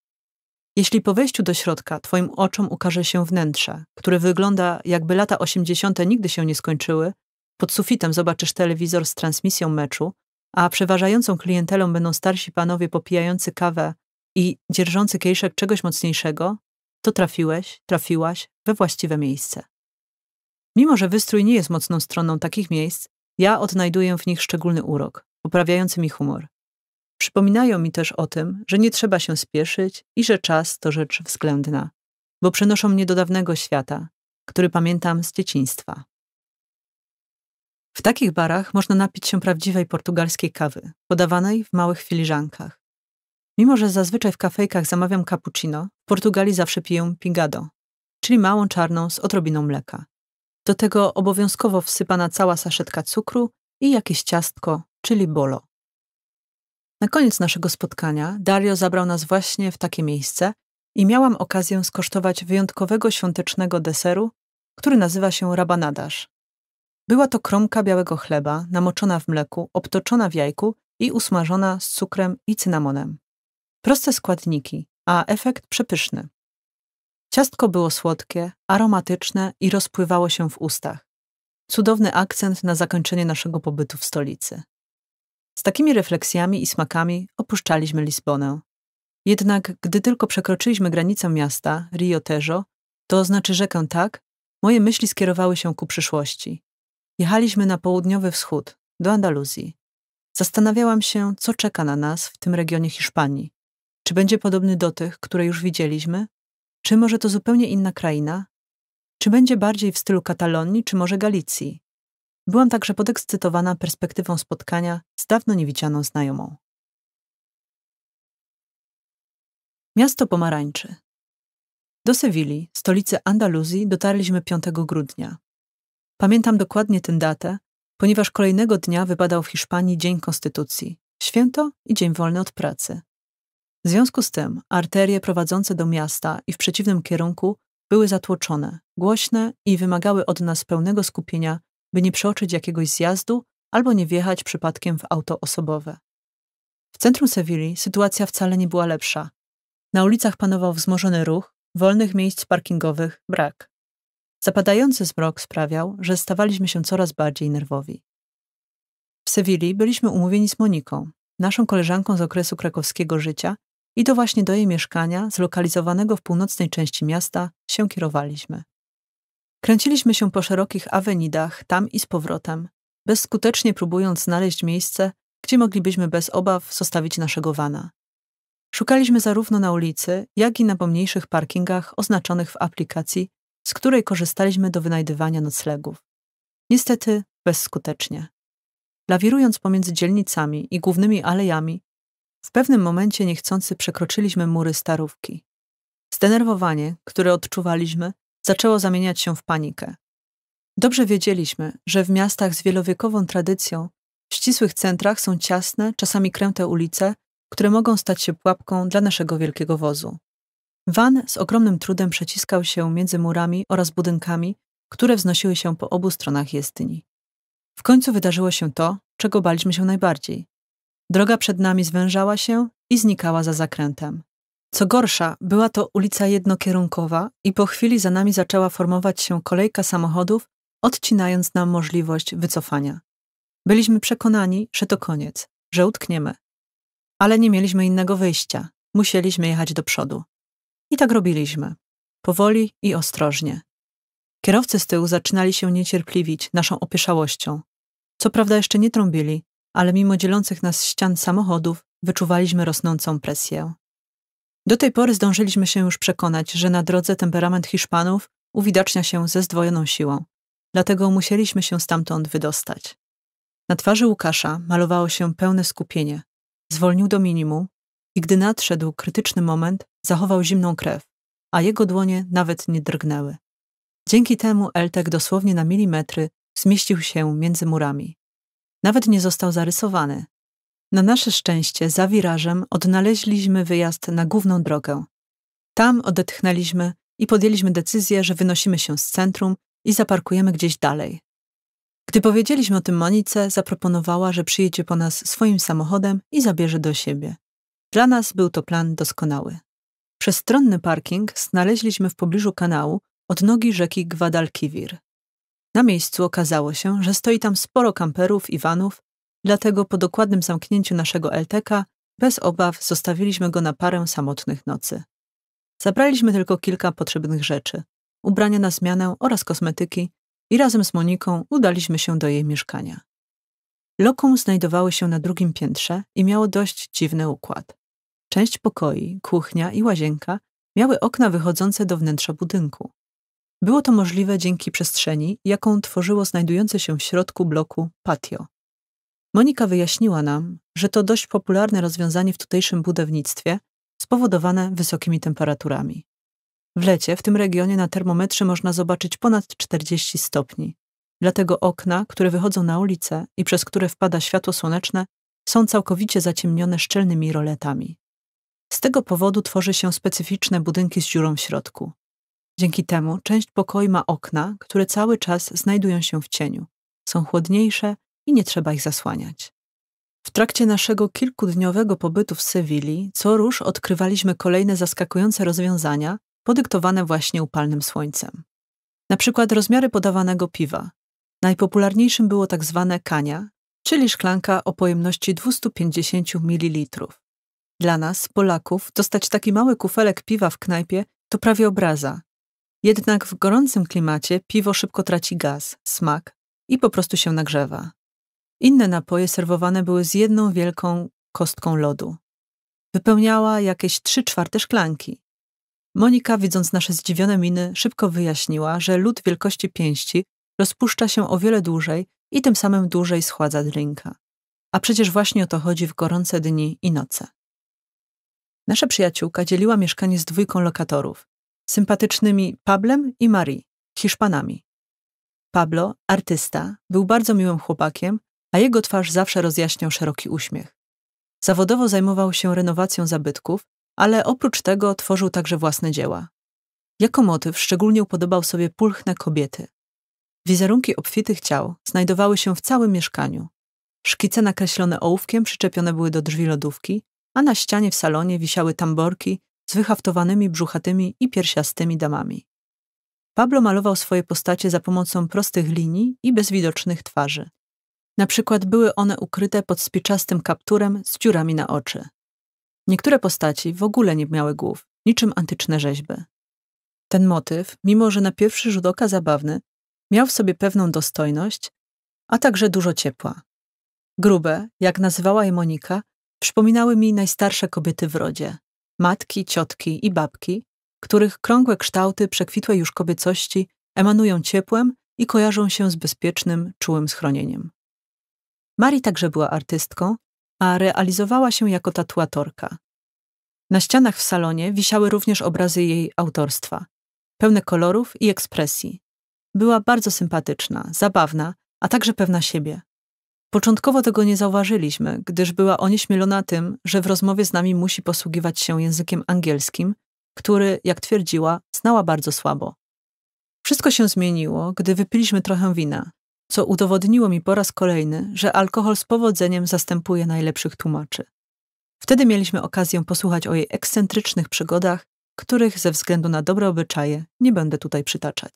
Speaker 1: Jeśli po wejściu do środka Twoim oczom ukaże się wnętrze, które wygląda jakby lata osiemdziesiąte nigdy się nie skończyły, pod sufitem zobaczysz telewizor z transmisją meczu, a przeważającą klientelą będą starsi panowie popijający kawę i dzierżący kieliszek czegoś mocniejszego, to trafiłeś, trafiłaś we właściwe miejsce. Mimo, że wystrój nie jest mocną stroną takich miejsc, ja odnajduję w nich szczególny urok, poprawiający mi humor. Przypominają mi też o tym, że nie trzeba się spieszyć i że czas to rzecz względna, bo przenoszą mnie do dawnego świata, który pamiętam z dzieciństwa. W takich barach można napić się prawdziwej portugalskiej kawy, podawanej w małych filiżankach. Mimo, że zazwyczaj w kafejkach zamawiam cappuccino, w Portugalii zawsze piję pingado, czyli małą czarną z odrobiną mleka. Do tego obowiązkowo wsypana cała saszetka cukru i jakieś ciastko, czyli bolo. Na koniec naszego spotkania Dario zabrał nas właśnie w takie miejsce i miałam okazję skosztować wyjątkowego świątecznego deseru, który nazywa się rabanadasz. Była to kromka białego chleba, namoczona w mleku, obtoczona w jajku i usmażona z cukrem i cynamonem. Proste składniki, a efekt przepyszny. Ciastko było słodkie, aromatyczne i rozpływało się w ustach. Cudowny akcent na zakończenie naszego pobytu w stolicy. Z takimi refleksjami i smakami opuszczaliśmy Lizbonę. Jednak gdy tylko przekroczyliśmy granicę miasta, Rio Tejo, to znaczy rzekę tak, moje myśli skierowały się ku przyszłości. Jechaliśmy na południowy wschód, do Andaluzji. Zastanawiałam się, co czeka na nas w tym regionie Hiszpanii. Czy będzie podobny do tych, które już widzieliśmy? Czy może to zupełnie inna kraina? Czy będzie bardziej w stylu Katalonii, czy może Galicji? Byłam także podekscytowana perspektywą spotkania z dawno niewidzianą znajomą. Miasto Pomarańczy. Do Sewilli, stolicy Andaluzji, dotarliśmy 5 grudnia. Pamiętam dokładnie tę datę, ponieważ kolejnego dnia wypadał w Hiszpanii Dzień Konstytucji, święto i dzień wolny od pracy. W związku z tym arterie prowadzące do miasta i w przeciwnym kierunku były zatłoczone, głośne i wymagały od nas pełnego skupienia, by nie przeoczyć jakiegoś zjazdu albo nie wjechać przypadkiem w auto osobowe. W centrum Sewilli sytuacja wcale nie była lepsza. Na ulicach panował wzmożony ruch, wolnych miejsc parkingowych brak. Zapadający zmrok sprawiał, że stawaliśmy się coraz bardziej nerwowi. W Sewilli byliśmy umówieni z Moniką, naszą koleżanką z okresu krakowskiego życia, i to właśnie do jej mieszkania, zlokalizowanego w północnej części miasta, się kierowaliśmy. Kręciliśmy się po szerokich awenidach, tam i z powrotem, bezskutecznie próbując znaleźć miejsce, gdzie moglibyśmy bez obaw zostawić naszego wana. Szukaliśmy zarówno na ulicy, jak i na pomniejszych parkingach oznaczonych w aplikacji, z której korzystaliśmy do wynajdywania noclegów. Niestety bezskutecznie. Lawirując pomiędzy dzielnicami i głównymi alejami, w pewnym momencie niechcący przekroczyliśmy mury starówki. Zdenerwowanie, które odczuwaliśmy, zaczęło zamieniać się w panikę. Dobrze wiedzieliśmy, że w miastach z wielowiekową tradycją, w ścisłych centrach są ciasne, czasami kręte ulice, które mogą stać się pułapką dla naszego wielkiego wozu. Van z ogromnym trudem przeciskał się między murami oraz budynkami, które wznosiły się po obu stronach jezdni. W końcu wydarzyło się to, czego baliśmy się najbardziej. Droga przed nami zwężała się i znikała za zakrętem. Co gorsza, była to ulica jednokierunkowa i po chwili za nami zaczęła formować się kolejka samochodów, odcinając nam możliwość wycofania. Byliśmy przekonani, że to koniec, że utkniemy. Ale nie mieliśmy innego wyjścia. Musieliśmy jechać do przodu. I tak robiliśmy. Powoli i ostrożnie. Kierowcy z tyłu zaczynali się niecierpliwić naszą opieszałością. Co prawda jeszcze nie trąbili, ale mimo dzielących nas ścian samochodów wyczuwaliśmy rosnącą presję. Do tej pory zdążyliśmy się już przekonać, że na drodze temperament Hiszpanów uwidacznia się ze zdwojoną siłą, dlatego musieliśmy się stamtąd wydostać. Na twarzy Łukasza malowało się pełne skupienie. Zwolnił do minimum i gdy nadszedł krytyczny moment, zachował zimną krew, a jego dłonie nawet nie drgnęły. Dzięki temu Eltek dosłownie na milimetry zmieścił się między murami. Nawet nie został zarysowany. Na nasze szczęście za wirażem odnaleźliśmy wyjazd na główną drogę. Tam odetchnęliśmy i podjęliśmy decyzję, że wynosimy się z centrum i zaparkujemy gdzieś dalej. Gdy powiedzieliśmy o tym Monice, zaproponowała, że przyjedzie po nas swoim samochodem i zabierze do siebie. Dla nas był to plan doskonały. Przestronny parking znaleźliśmy w pobliżu kanału od nogi rzeki Gwadalkiwir. Na miejscu okazało się, że stoi tam sporo kamperów i vanów, dlatego po dokładnym zamknięciu naszego LTK bez obaw zostawiliśmy go na parę samotnych nocy. Zabraliśmy tylko kilka potrzebnych rzeczy, ubrania na zmianę oraz kosmetyki i razem z Moniką udaliśmy się do jej mieszkania. Lokum znajdowało się na drugim piętrze i miało dość dziwny układ. Część pokoi, kuchnia i łazienka miały okna wychodzące do wnętrza budynku. Było to możliwe dzięki przestrzeni, jaką tworzyło znajdujące się w środku bloku patio. Monika wyjaśniła nam, że to dość popularne rozwiązanie w tutejszym budownictwie, spowodowane wysokimi temperaturami. W lecie w tym regionie na termometrze można zobaczyć ponad 40 stopni. Dlatego okna, które wychodzą na ulicę i przez które wpada światło słoneczne, są całkowicie zaciemnione szczelnymi roletami. Z tego powodu tworzy się specyficzne budynki z dziurą w środku. Dzięki temu część pokoju ma okna, które cały czas znajdują się w cieniu. Są chłodniejsze i nie trzeba ich zasłaniać. W trakcie naszego kilkudniowego pobytu w Sewilli, co róż odkrywaliśmy kolejne zaskakujące rozwiązania, podyktowane właśnie upalnym słońcem. Na przykład rozmiary podawanego piwa. Najpopularniejszym było tak zwane kania, czyli szklanka o pojemności 250 ml. Dla nas, Polaków, dostać taki mały kufelek piwa w knajpie to prawie obraza, jednak w gorącym klimacie piwo szybko traci gaz, smak i po prostu się nagrzewa. Inne napoje serwowane były z jedną wielką kostką lodu. Wypełniała jakieś trzy czwarte szklanki. Monika, widząc nasze zdziwione miny, szybko wyjaśniła, że lód wielkości pięści rozpuszcza się o wiele dłużej i tym samym dłużej schładza drinka. A przecież właśnie o to chodzi w gorące dni i noce. Nasza przyjaciółka dzieliła mieszkanie z dwójką lokatorów sympatycznymi Pablem i Marie, Hiszpanami. Pablo, artysta, był bardzo miłym chłopakiem, a jego twarz zawsze rozjaśniał szeroki uśmiech. Zawodowo zajmował się renowacją zabytków, ale oprócz tego tworzył także własne dzieła. Jako motyw szczególnie upodobał sobie pulchne kobiety. Wizerunki obfitych ciał znajdowały się w całym mieszkaniu. Szkice nakreślone ołówkiem przyczepione były do drzwi lodówki, a na ścianie w salonie wisiały tamborki z wyhaftowanymi brzuchatymi i piersiastymi damami. Pablo malował swoje postacie za pomocą prostych linii i bezwidocznych twarzy. Na przykład były one ukryte pod spiczastym kapturem z dziurami na oczy. Niektóre postaci w ogóle nie miały głów, niczym antyczne rzeźby. Ten motyw, mimo że na pierwszy rzut oka zabawny, miał w sobie pewną dostojność, a także dużo ciepła. Grube, jak nazywała je Monika, przypominały mi najstarsze kobiety w rodzie matki, ciotki i babki, których krągłe kształty przekwitłej już kobiecości emanują ciepłem i kojarzą się z bezpiecznym, czułym schronieniem. Mari także była artystką, a realizowała się jako tatuatorka. Na ścianach w salonie wisiały również obrazy jej autorstwa, pełne kolorów i ekspresji. Była bardzo sympatyczna, zabawna, a także pewna siebie, Początkowo tego nie zauważyliśmy, gdyż była onieśmielona tym, że w rozmowie z nami musi posługiwać się językiem angielskim, który, jak twierdziła, znała bardzo słabo. Wszystko się zmieniło, gdy wypiliśmy trochę wina, co udowodniło mi po raz kolejny, że alkohol z powodzeniem zastępuje najlepszych tłumaczy. Wtedy mieliśmy okazję posłuchać o jej ekscentrycznych przygodach, których ze względu na dobre obyczaje nie będę tutaj przytaczać.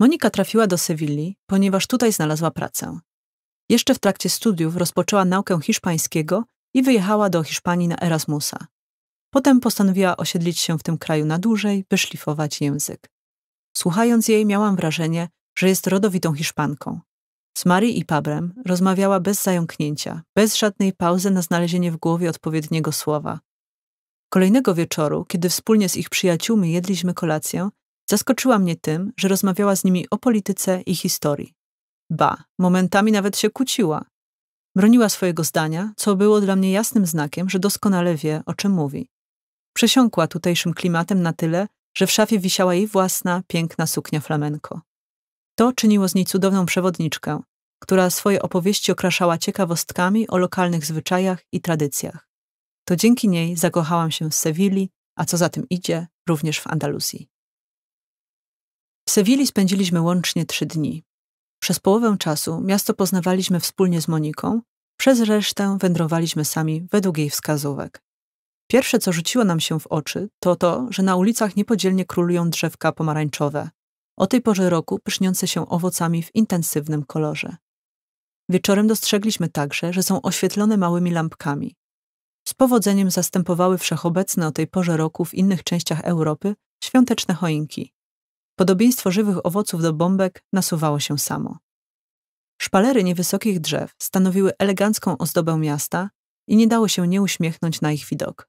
Speaker 1: Monika trafiła do Sewilli, ponieważ tutaj znalazła pracę. Jeszcze w trakcie studiów rozpoczęła naukę hiszpańskiego i wyjechała do Hiszpanii na Erasmusa. Potem postanowiła osiedlić się w tym kraju na dłużej, by szlifować język. Słuchając jej, miałam wrażenie, że jest rodowitą Hiszpanką. Z Marii i Pabrem rozmawiała bez zająknięcia, bez żadnej pauzy na znalezienie w głowie odpowiedniego słowa. Kolejnego wieczoru, kiedy wspólnie z ich przyjaciółmi jedliśmy kolację, zaskoczyła mnie tym, że rozmawiała z nimi o polityce i historii. Ba, momentami nawet się kłóciła. Broniła swojego zdania, co było dla mnie jasnym znakiem, że doskonale wie, o czym mówi. Przesiąkła tutejszym klimatem na tyle, że w szafie wisiała jej własna, piękna suknia flamenko. To czyniło z niej cudowną przewodniczkę, która swoje opowieści okraszała ciekawostkami o lokalnych zwyczajach i tradycjach. To dzięki niej zakochałam się w Sewilli, a co za tym idzie, również w Andaluzji. W Sewilli spędziliśmy łącznie trzy dni. Przez połowę czasu miasto poznawaliśmy wspólnie z Moniką, przez resztę wędrowaliśmy sami według jej wskazówek. Pierwsze, co rzuciło nam się w oczy, to to, że na ulicach niepodzielnie królują drzewka pomarańczowe, o tej porze roku pyszniące się owocami w intensywnym kolorze. Wieczorem dostrzegliśmy także, że są oświetlone małymi lampkami. Z powodzeniem zastępowały wszechobecne o tej porze roku w innych częściach Europy świąteczne choinki. Podobieństwo żywych owoców do bombek nasuwało się samo. Szpalery niewysokich drzew stanowiły elegancką ozdobę miasta i nie dało się nie uśmiechnąć na ich widok.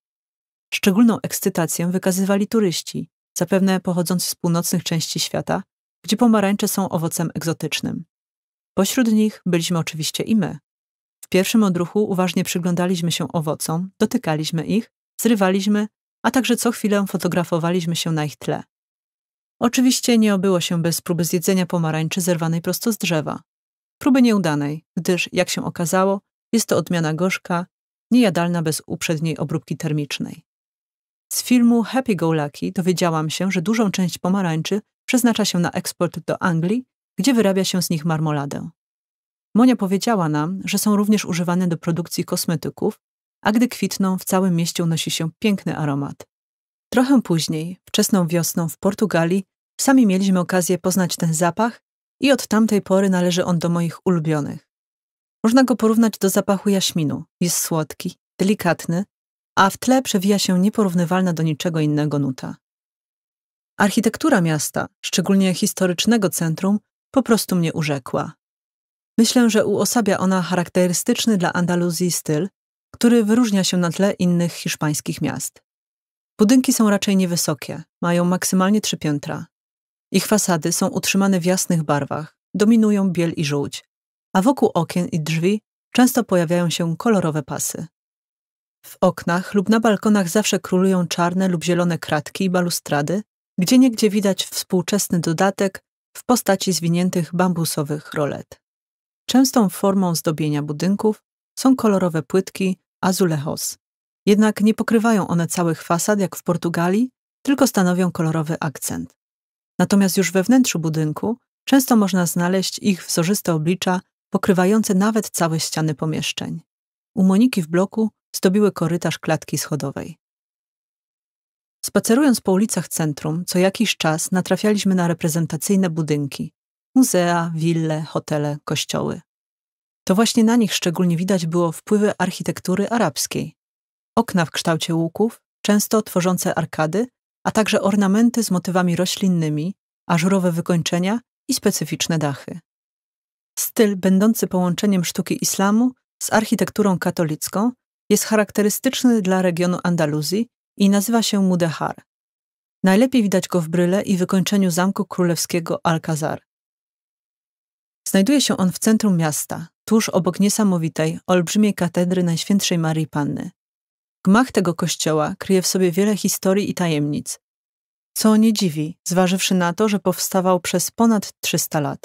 Speaker 1: Szczególną ekscytację wykazywali turyści, zapewne pochodzący z północnych części świata, gdzie pomarańcze są owocem egzotycznym. Pośród nich byliśmy oczywiście i my. W pierwszym odruchu uważnie przyglądaliśmy się owocom, dotykaliśmy ich, zrywaliśmy, a także co chwilę fotografowaliśmy się na ich tle. Oczywiście nie obyło się bez próby zjedzenia pomarańczy zerwanej prosto z drzewa. Próby nieudanej, gdyż, jak się okazało, jest to odmiana gorzka, niejadalna bez uprzedniej obróbki termicznej. Z filmu Happy Go Lucky dowiedziałam się, że dużą część pomarańczy przeznacza się na eksport do Anglii, gdzie wyrabia się z nich marmoladę. Monia powiedziała nam, że są również używane do produkcji kosmetyków, a gdy kwitną, w całym mieście unosi się piękny aromat. Trochę później, wczesną wiosną w Portugalii, Sami mieliśmy okazję poznać ten zapach i od tamtej pory należy on do moich ulubionych. Można go porównać do zapachu jaśminu. Jest słodki, delikatny, a w tle przewija się nieporównywalna do niczego innego nuta. Architektura miasta, szczególnie historycznego centrum, po prostu mnie urzekła. Myślę, że uosabia ona charakterystyczny dla Andaluzji styl, który wyróżnia się na tle innych hiszpańskich miast. Budynki są raczej niewysokie, mają maksymalnie trzy piętra. Ich fasady są utrzymane w jasnych barwach, dominują biel i żółć, a wokół okien i drzwi często pojawiają się kolorowe pasy. W oknach lub na balkonach zawsze królują czarne lub zielone kratki i balustrady, gdzie niegdzie widać współczesny dodatek w postaci zwiniętych bambusowych rolet. Częstą formą zdobienia budynków są kolorowe płytki azulejos. Jednak nie pokrywają one całych fasad jak w Portugalii, tylko stanowią kolorowy akcent. Natomiast już we wnętrzu budynku często można znaleźć ich wzorzyste oblicza pokrywające nawet całe ściany pomieszczeń. U Moniki w bloku zdobiły korytarz klatki schodowej. Spacerując po ulicach centrum, co jakiś czas natrafialiśmy na reprezentacyjne budynki muzea, wille, hotele, kościoły. To właśnie na nich szczególnie widać było wpływy architektury arabskiej. Okna w kształcie łuków, często tworzące arkady, a także ornamenty z motywami roślinnymi, ażurowe wykończenia i specyficzne dachy. Styl będący połączeniem sztuki islamu z architekturą katolicką jest charakterystyczny dla regionu Andaluzji i nazywa się Mudehar. Najlepiej widać go w bryle i wykończeniu Zamku Królewskiego Alcazar. Znajduje się on w centrum miasta, tuż obok niesamowitej, olbrzymiej katedry Najświętszej Marii Panny. Gmach tego kościoła kryje w sobie wiele historii i tajemnic, co nie dziwi, zważywszy na to, że powstawał przez ponad 300 lat.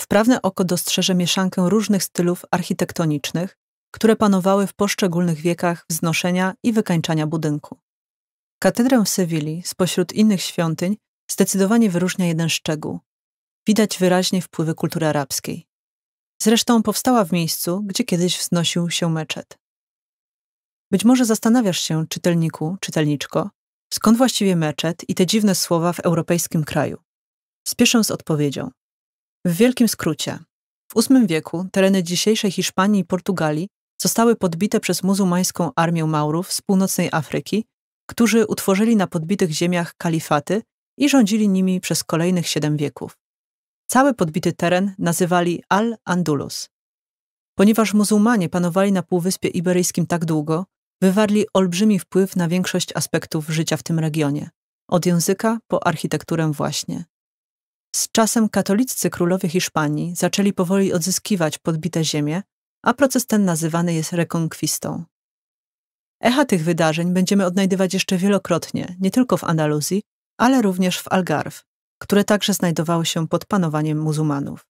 Speaker 1: Wprawne oko dostrzeże mieszankę różnych stylów architektonicznych, które panowały w poszczególnych wiekach wznoszenia i wykańczania budynku. Katedrę w Sewilli spośród innych świątyń zdecydowanie wyróżnia jeden szczegół. Widać wyraźnie wpływy kultury arabskiej. Zresztą powstała w miejscu, gdzie kiedyś wznosił się meczet. Być może zastanawiasz się, czytelniku, czytelniczko, skąd właściwie meczet i te dziwne słowa w europejskim kraju. Spieszę z odpowiedzią. W wielkim skrócie. W VIII wieku tereny dzisiejszej Hiszpanii i Portugalii zostały podbite przez muzułmańską armię Maurów z północnej Afryki, którzy utworzyli na podbitych ziemiach kalifaty i rządzili nimi przez kolejnych siedem wieków. Cały podbity teren nazywali Al-Andulus. Ponieważ muzułmanie panowali na Półwyspie Iberyjskim tak długo, wywarli olbrzymi wpływ na większość aspektów życia w tym regionie, od języka po architekturę właśnie. Z czasem katoliccy królowie Hiszpanii zaczęli powoli odzyskiwać podbite ziemie, a proces ten nazywany jest rekonkwistą. Echa tych wydarzeń będziemy odnajdywać jeszcze wielokrotnie, nie tylko w Andaluzji, ale również w Algarve, które także znajdowały się pod panowaniem muzułmanów.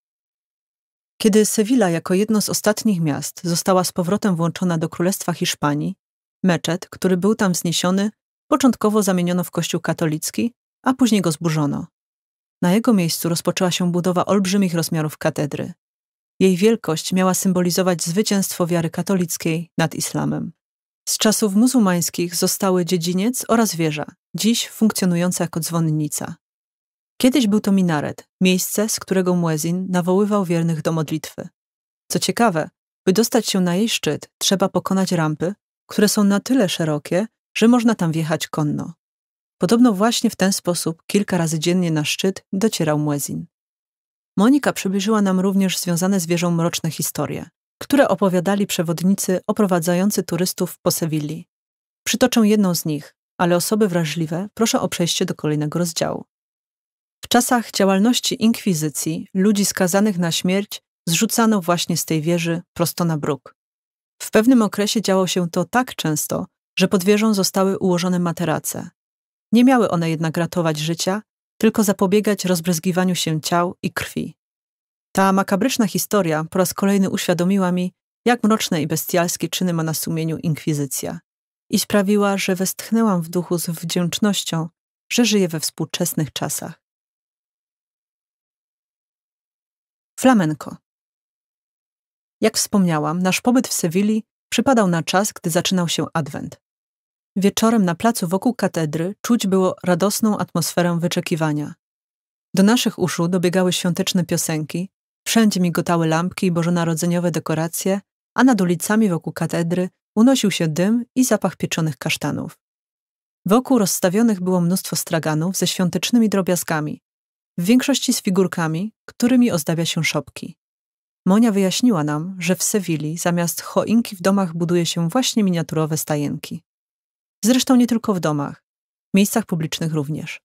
Speaker 1: Kiedy Sewilla jako jedno z ostatnich miast została z powrotem włączona do Królestwa Hiszpanii, Meczet, który był tam wzniesiony, początkowo zamieniono w kościół katolicki, a później go zburzono. Na jego miejscu rozpoczęła się budowa olbrzymich rozmiarów katedry. Jej wielkość miała symbolizować zwycięstwo wiary katolickiej nad islamem. Z czasów muzułmańskich zostały dziedziniec oraz wieża, dziś funkcjonująca jako dzwonnica. Kiedyś był to minaret, miejsce, z którego muezin nawoływał wiernych do modlitwy. Co ciekawe, by dostać się na jej szczyt, trzeba pokonać rampy, które są na tyle szerokie, że można tam wjechać konno. Podobno właśnie w ten sposób kilka razy dziennie na szczyt docierał Muezin. Monika przybliżyła nam również związane z wieżą mroczne historie, które opowiadali przewodnicy oprowadzający turystów po Sewilli. Przytoczę jedną z nich, ale osoby wrażliwe proszę o przejście do kolejnego rozdziału. W czasach działalności inkwizycji ludzi skazanych na śmierć zrzucano właśnie z tej wieży prosto na bruk. W pewnym okresie działo się to tak często, że pod wieżą zostały ułożone materace. Nie miały one jednak ratować życia, tylko zapobiegać rozbryzgiwaniu się ciał i krwi. Ta makabryczna historia po raz kolejny uświadomiła mi, jak mroczne i bestialskie czyny ma na sumieniu inkwizycja i sprawiła, że westchnęłam w duchu z wdzięcznością, że żyję we współczesnych czasach. Flamenko jak wspomniałam, nasz pobyt w Sewilli przypadał na czas, gdy zaczynał się adwent. Wieczorem na placu wokół katedry czuć było radosną atmosferę wyczekiwania. Do naszych uszu dobiegały świąteczne piosenki, wszędzie migotały lampki i bożonarodzeniowe dekoracje, a nad ulicami wokół katedry unosił się dym i zapach pieczonych kasztanów. Wokół rozstawionych było mnóstwo straganów ze świątecznymi drobiazgami, w większości z figurkami, którymi ozdabia się szopki. Monia wyjaśniła nam, że w Sewilli zamiast choinki w domach buduje się właśnie miniaturowe stajenki. Zresztą nie tylko w domach, miejscach publicznych również.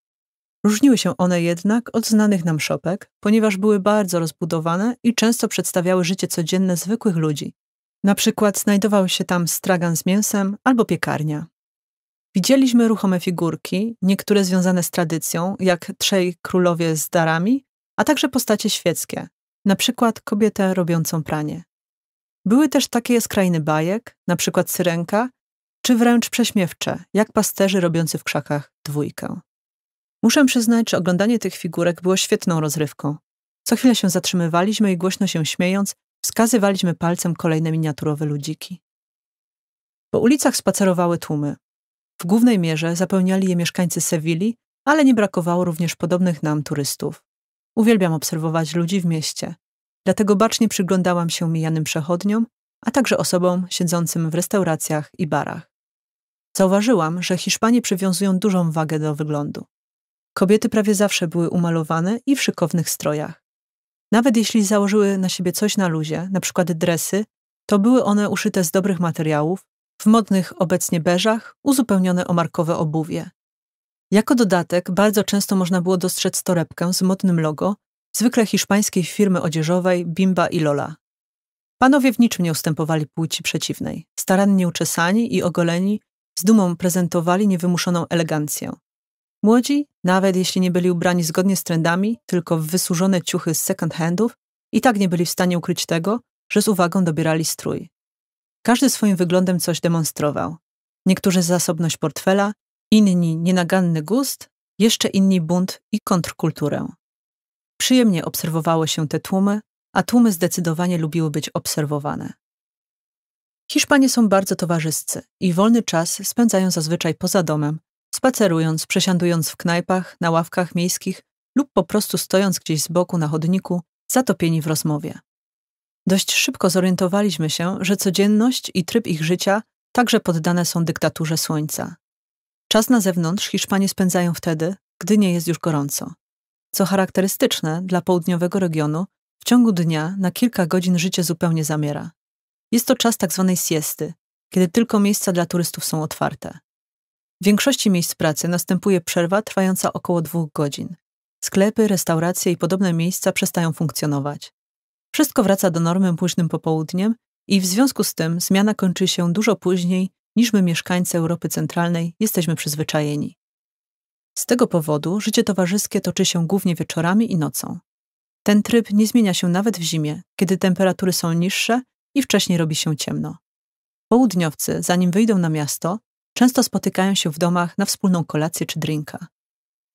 Speaker 1: Różniły się one jednak od znanych nam szopek, ponieważ były bardzo rozbudowane i często przedstawiały życie codzienne zwykłych ludzi. Na przykład znajdował się tam stragan z mięsem albo piekarnia. Widzieliśmy ruchome figurki, niektóre związane z tradycją, jak trzej królowie z darami, a także postacie świeckie, na przykład kobietę robiącą pranie. Były też takie skrajne bajek, na przykład syrenka, czy wręcz prześmiewcze, jak pasterzy robiący w krzakach dwójkę. Muszę przyznać, że oglądanie tych figurek było świetną rozrywką. Co chwilę się zatrzymywaliśmy i głośno się śmiejąc, wskazywaliśmy palcem kolejne miniaturowe ludziki. Po ulicach spacerowały tłumy. W głównej mierze zapełniali je mieszkańcy Sewilli, ale nie brakowało również podobnych nam turystów. Uwielbiam obserwować ludzi w mieście, dlatego bacznie przyglądałam się mijanym przechodniom, a także osobom siedzącym w restauracjach i barach. Zauważyłam, że Hiszpanie przywiązują dużą wagę do wyglądu. Kobiety prawie zawsze były umalowane i w szykownych strojach. Nawet jeśli założyły na siebie coś na luzie, na przykład dresy, to były one uszyte z dobrych materiałów, w modnych obecnie beżach, uzupełnione o markowe obuwie. Jako dodatek bardzo często można było dostrzec torebkę z modnym logo, zwykle hiszpańskiej firmy odzieżowej Bimba i Lola. Panowie w niczym nie ustępowali płci przeciwnej. Starannie uczesani i ogoleni, z dumą prezentowali niewymuszoną elegancję. Młodzi, nawet jeśli nie byli ubrani zgodnie z trendami, tylko w wysłużone ciuchy z second handów, i tak nie byli w stanie ukryć tego, że z uwagą dobierali strój. Każdy swoim wyglądem coś demonstrował. Niektórzy zasobność portfela, Inni nienaganny gust, jeszcze inni bunt i kontrkulturę. Przyjemnie obserwowało się te tłumy, a tłumy zdecydowanie lubiły być obserwowane. Hiszpanie są bardzo towarzyscy i wolny czas spędzają zazwyczaj poza domem, spacerując, przesiadując w knajpach, na ławkach miejskich lub po prostu stojąc gdzieś z boku na chodniku, zatopieni w rozmowie. Dość szybko zorientowaliśmy się, że codzienność i tryb ich życia także poddane są dyktaturze słońca. Czas na zewnątrz Hiszpanie spędzają wtedy, gdy nie jest już gorąco. Co charakterystyczne dla południowego regionu, w ciągu dnia na kilka godzin życie zupełnie zamiera. Jest to czas tzw. Tak siesty, kiedy tylko miejsca dla turystów są otwarte. W większości miejsc pracy następuje przerwa trwająca około dwóch godzin. Sklepy, restauracje i podobne miejsca przestają funkcjonować. Wszystko wraca do normy późnym popołudniem i w związku z tym zmiana kończy się dużo później niż my, mieszkańcy Europy Centralnej, jesteśmy przyzwyczajeni. Z tego powodu życie towarzyskie toczy się głównie wieczorami i nocą. Ten tryb nie zmienia się nawet w zimie, kiedy temperatury są niższe i wcześniej robi się ciemno. Południowcy, zanim wyjdą na miasto, często spotykają się w domach na wspólną kolację czy drinka.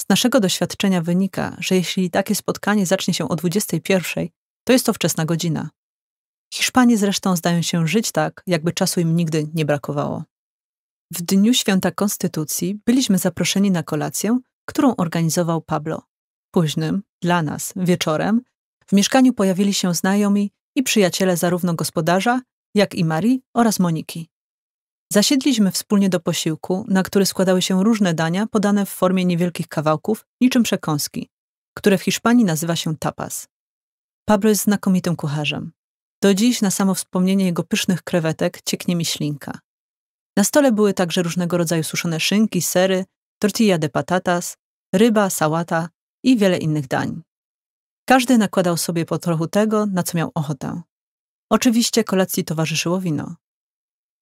Speaker 1: Z naszego doświadczenia wynika, że jeśli takie spotkanie zacznie się o 21, to jest to wczesna godzina. Hiszpanie zresztą zdają się żyć tak, jakby czasu im nigdy nie brakowało. W dniu święta Konstytucji byliśmy zaproszeni na kolację, którą organizował Pablo. Późnym, dla nas, wieczorem, w mieszkaniu pojawili się znajomi i przyjaciele zarówno gospodarza, jak i Marii oraz Moniki. Zasiedliśmy wspólnie do posiłku, na który składały się różne dania podane w formie niewielkich kawałków, niczym przekąski, które w Hiszpanii nazywa się tapas. Pablo jest znakomitym kucharzem. Do dziś na samo wspomnienie jego pysznych krewetek cieknie mi ślinka. Na stole były także różnego rodzaju suszone szynki, sery, tortilla de patatas, ryba, sałata i wiele innych dań. Każdy nakładał sobie po trochu tego, na co miał ochotę. Oczywiście kolacji towarzyszyło wino.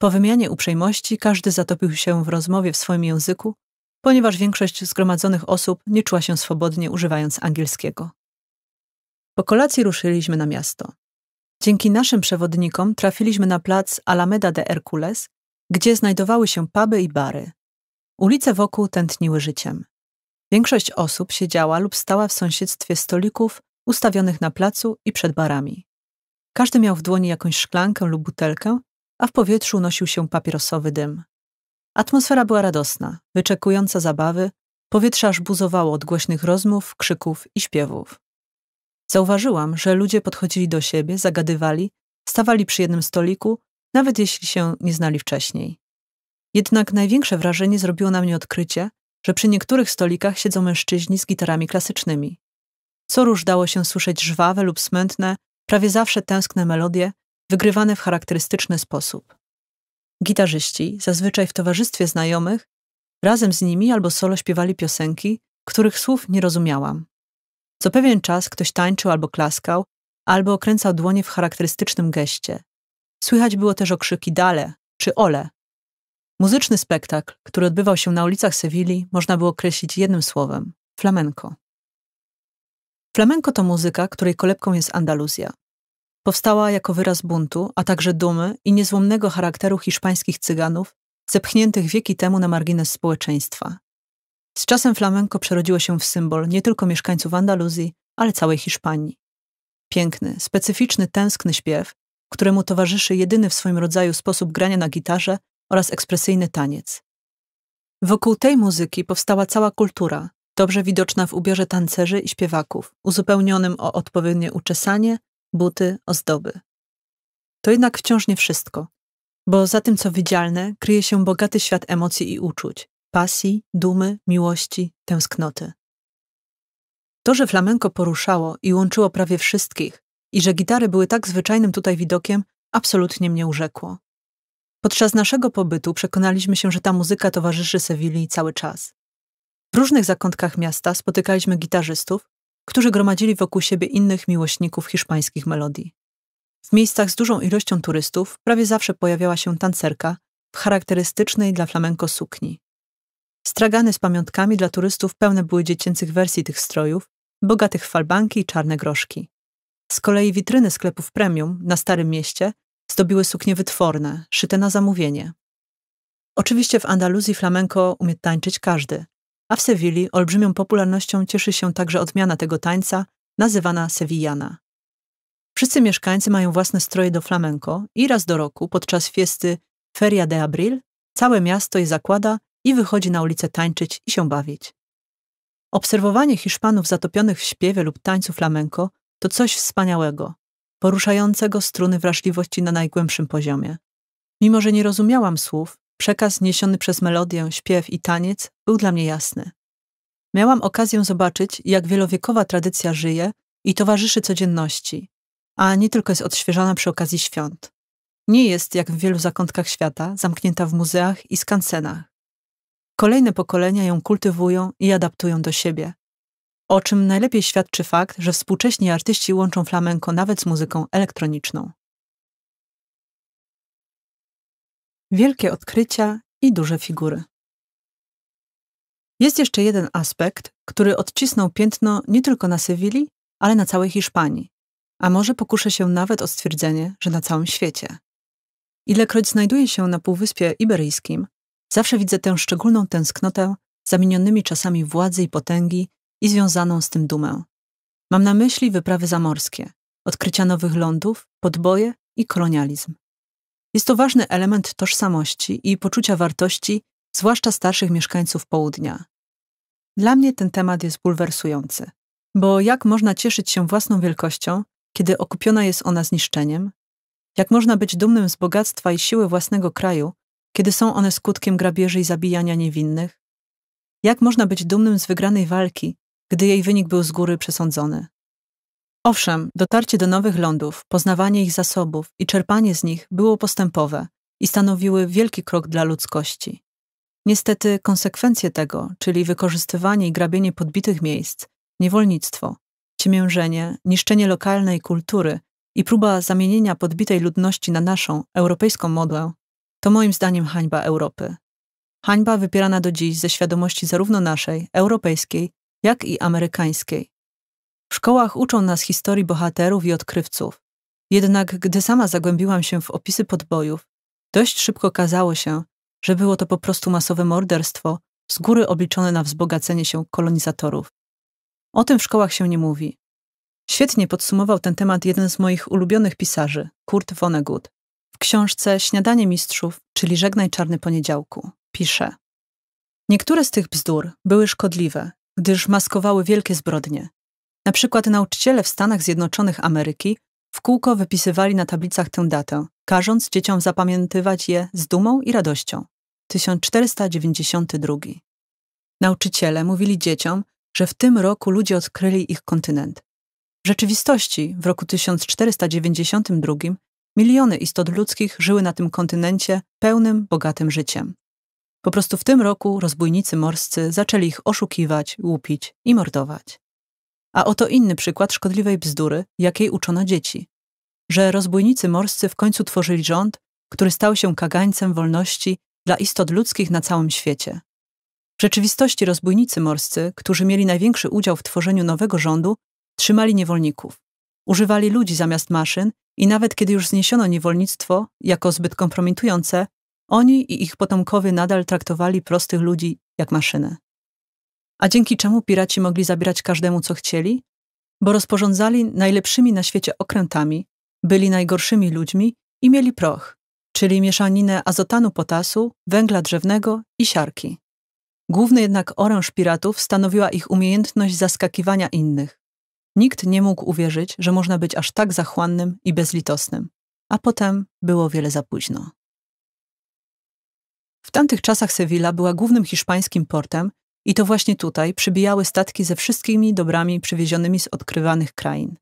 Speaker 1: Po wymianie uprzejmości każdy zatopił się w rozmowie w swoim języku, ponieważ większość zgromadzonych osób nie czuła się swobodnie używając angielskiego. Po kolacji ruszyliśmy na miasto. Dzięki naszym przewodnikom trafiliśmy na plac Alameda de Hercules, gdzie znajdowały się puby i bary. Ulice wokół tętniły życiem. Większość osób siedziała lub stała w sąsiedztwie stolików ustawionych na placu i przed barami. Każdy miał w dłoni jakąś szklankę lub butelkę, a w powietrzu unosił się papierosowy dym. Atmosfera była radosna, wyczekująca zabawy, powietrze aż buzowało od głośnych rozmów, krzyków i śpiewów. Zauważyłam, że ludzie podchodzili do siebie, zagadywali, stawali przy jednym stoliku nawet jeśli się nie znali wcześniej. Jednak największe wrażenie zrobiło na mnie odkrycie, że przy niektórych stolikach siedzą mężczyźni z gitarami klasycznymi. Co róż dało się słyszeć żwawe lub smętne, prawie zawsze tęskne melodie, wygrywane w charakterystyczny sposób. Gitarzyści, zazwyczaj w towarzystwie znajomych, razem z nimi albo solo śpiewali piosenki, których słów nie rozumiałam. Co pewien czas ktoś tańczył albo klaskał, albo okręcał dłonie w charakterystycznym geście. Słychać było też okrzyki dale czy ole. Muzyczny spektakl, który odbywał się na ulicach Sewilli, można było określić jednym słowem flamenco. Flamenco to muzyka, której kolebką jest Andaluzja. Powstała jako wyraz buntu, a także dumy i niezłomnego charakteru hiszpańskich cyganów, zepchniętych wieki temu na margines społeczeństwa. Z czasem flamenco przerodziło się w symbol nie tylko mieszkańców Andaluzji, ale całej Hiszpanii. Piękny, specyficzny, tęskny śpiew, któremu towarzyszy jedyny w swoim rodzaju sposób grania na gitarze oraz ekspresyjny taniec. Wokół tej muzyki powstała cała kultura, dobrze widoczna w ubiorze tancerzy i śpiewaków, uzupełnionym o odpowiednie uczesanie, buty, ozdoby. To jednak wciąż nie wszystko, bo za tym, co widzialne, kryje się bogaty świat emocji i uczuć, pasji, dumy, miłości, tęsknoty. To, że flamenko poruszało i łączyło prawie wszystkich, i że gitary były tak zwyczajnym tutaj widokiem, absolutnie mnie urzekło. Podczas naszego pobytu przekonaliśmy się, że ta muzyka towarzyszy Sewilli cały czas. W różnych zakątkach miasta spotykaliśmy gitarzystów, którzy gromadzili wokół siebie innych miłośników hiszpańskich melodii. W miejscach z dużą ilością turystów prawie zawsze pojawiała się tancerka w charakterystycznej dla flamenko sukni. Stragany z pamiątkami dla turystów pełne były dziecięcych wersji tych strojów, bogatych w falbanki i czarne groszki. Z kolei witryny sklepów premium na Starym Mieście zdobiły suknie wytworne, szyte na zamówienie. Oczywiście w Andaluzji flamenko umie tańczyć każdy, a w Sewilli olbrzymią popularnością cieszy się także odmiana tego tańca, nazywana Sevillana. Wszyscy mieszkańcy mają własne stroje do flamenko i raz do roku, podczas fiesty Feria de Abril, całe miasto je zakłada i wychodzi na ulicę tańczyć i się bawić. Obserwowanie Hiszpanów zatopionych w śpiewie lub tańcu flamenko to coś wspaniałego, poruszającego struny wrażliwości na najgłębszym poziomie. Mimo, że nie rozumiałam słów, przekaz niesiony przez melodię, śpiew i taniec był dla mnie jasny. Miałam okazję zobaczyć, jak wielowiekowa tradycja żyje i towarzyszy codzienności, a nie tylko jest odświeżana przy okazji świąt. Nie jest, jak w wielu zakątkach świata, zamknięta w muzeach i skansenach. Kolejne pokolenia ją kultywują i adaptują do siebie, o czym najlepiej świadczy fakt, że współcześni artyści łączą flamenko nawet z muzyką elektroniczną. Wielkie odkrycia i duże figury. Jest jeszcze jeden aspekt, który odcisnął piętno nie tylko na Sewilli, ale na całej Hiszpanii, a może pokuszę się nawet o stwierdzenie, że na całym świecie. Ilekroć znajduję się na Półwyspie Iberyjskim, zawsze widzę tę szczególną tęsknotę za minionymi czasami władzy i potęgi i związaną z tym dumę. Mam na myśli wyprawy zamorskie, odkrycia nowych lądów, podboje i kolonializm. Jest to ważny element tożsamości i poczucia wartości, zwłaszcza starszych mieszkańców południa. Dla mnie ten temat jest bulwersujący, bo jak można cieszyć się własną wielkością, kiedy okupiona jest ona zniszczeniem? Jak można być dumnym z bogactwa i siły własnego kraju, kiedy są one skutkiem grabieży i zabijania niewinnych? Jak można być dumnym z wygranej walki, gdy jej wynik był z góry przesądzony. Owszem, dotarcie do nowych lądów, poznawanie ich zasobów i czerpanie z nich było postępowe i stanowiły wielki krok dla ludzkości. Niestety konsekwencje tego, czyli wykorzystywanie i grabienie podbitych miejsc, niewolnictwo, ciemiężenie, niszczenie lokalnej kultury i próba zamienienia podbitej ludności na naszą, europejską modłę, to moim zdaniem hańba Europy. Hańba wypierana do dziś ze świadomości zarówno naszej, europejskiej, jak i amerykańskiej. W szkołach uczą nas historii bohaterów i odkrywców. Jednak gdy sama zagłębiłam się w opisy podbojów, dość szybko okazało się, że było to po prostu masowe morderstwo, z góry obliczone na wzbogacenie się kolonizatorów. O tym w szkołach się nie mówi. Świetnie podsumował ten temat jeden z moich ulubionych pisarzy, Kurt Vonnegut. W książce Śniadanie Mistrzów, czyli Żegnaj Czarny Poniedziałku, pisze Niektóre z tych bzdur były szkodliwe gdyż maskowały wielkie zbrodnie. Na przykład nauczyciele w Stanach Zjednoczonych Ameryki w kółko wypisywali na tablicach tę datę, każąc dzieciom zapamiętywać je z dumą i radością. 1492. Nauczyciele mówili dzieciom, że w tym roku ludzie odkryli ich kontynent. W rzeczywistości w roku 1492 miliony istot ludzkich żyły na tym kontynencie pełnym, bogatym życiem. Po prostu w tym roku rozbójnicy morscy zaczęli ich oszukiwać, łupić i mordować. A oto inny przykład szkodliwej bzdury, jakiej uczono dzieci. Że rozbójnicy morscy w końcu tworzyli rząd, który stał się kagańcem wolności dla istot ludzkich na całym świecie. W rzeczywistości rozbójnicy morscy, którzy mieli największy udział w tworzeniu nowego rządu, trzymali niewolników. Używali ludzi zamiast maszyn i nawet kiedy już zniesiono niewolnictwo jako zbyt kompromitujące, oni i ich potomkowie nadal traktowali prostych ludzi jak maszyny. A dzięki czemu piraci mogli zabierać każdemu, co chcieli? Bo rozporządzali najlepszymi na świecie okrętami, byli najgorszymi ludźmi i mieli proch, czyli mieszaninę azotanu potasu, węgla drzewnego i siarki. Główny jednak oręż piratów stanowiła ich umiejętność zaskakiwania innych. Nikt nie mógł uwierzyć, że można być aż tak zachłannym i bezlitosnym, a potem było wiele za późno. W tamtych czasach Sewilla była głównym hiszpańskim portem i to właśnie tutaj przybijały statki ze wszystkimi dobrami przywiezionymi z odkrywanych krain.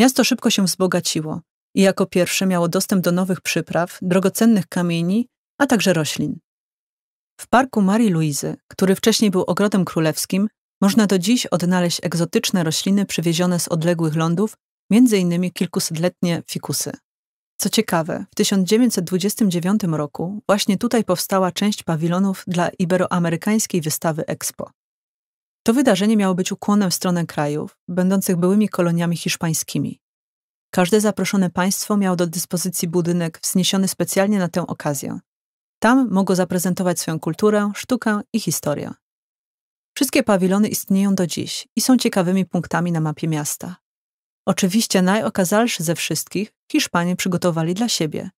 Speaker 1: Miasto szybko się wzbogaciło i jako pierwsze miało dostęp do nowych przypraw, drogocennych kamieni, a także roślin. W parku Marii Luizy, który wcześniej był ogrodem królewskim, można do dziś odnaleźć egzotyczne rośliny przywiezione z odległych lądów, m.in. kilkusetletnie fikusy. Co ciekawe, w 1929 roku właśnie tutaj powstała część pawilonów dla iberoamerykańskiej wystawy Expo. To wydarzenie miało być ukłonem w stronę krajów, będących byłymi koloniami hiszpańskimi. Każde zaproszone państwo miało do dyspozycji budynek wzniesiony specjalnie na tę okazję. Tam mogło zaprezentować swoją kulturę, sztukę i historię. Wszystkie pawilony istnieją do dziś i są ciekawymi punktami na mapie miasta. Oczywiście najokazalszy ze wszystkich Hiszpanie przygotowali dla siebie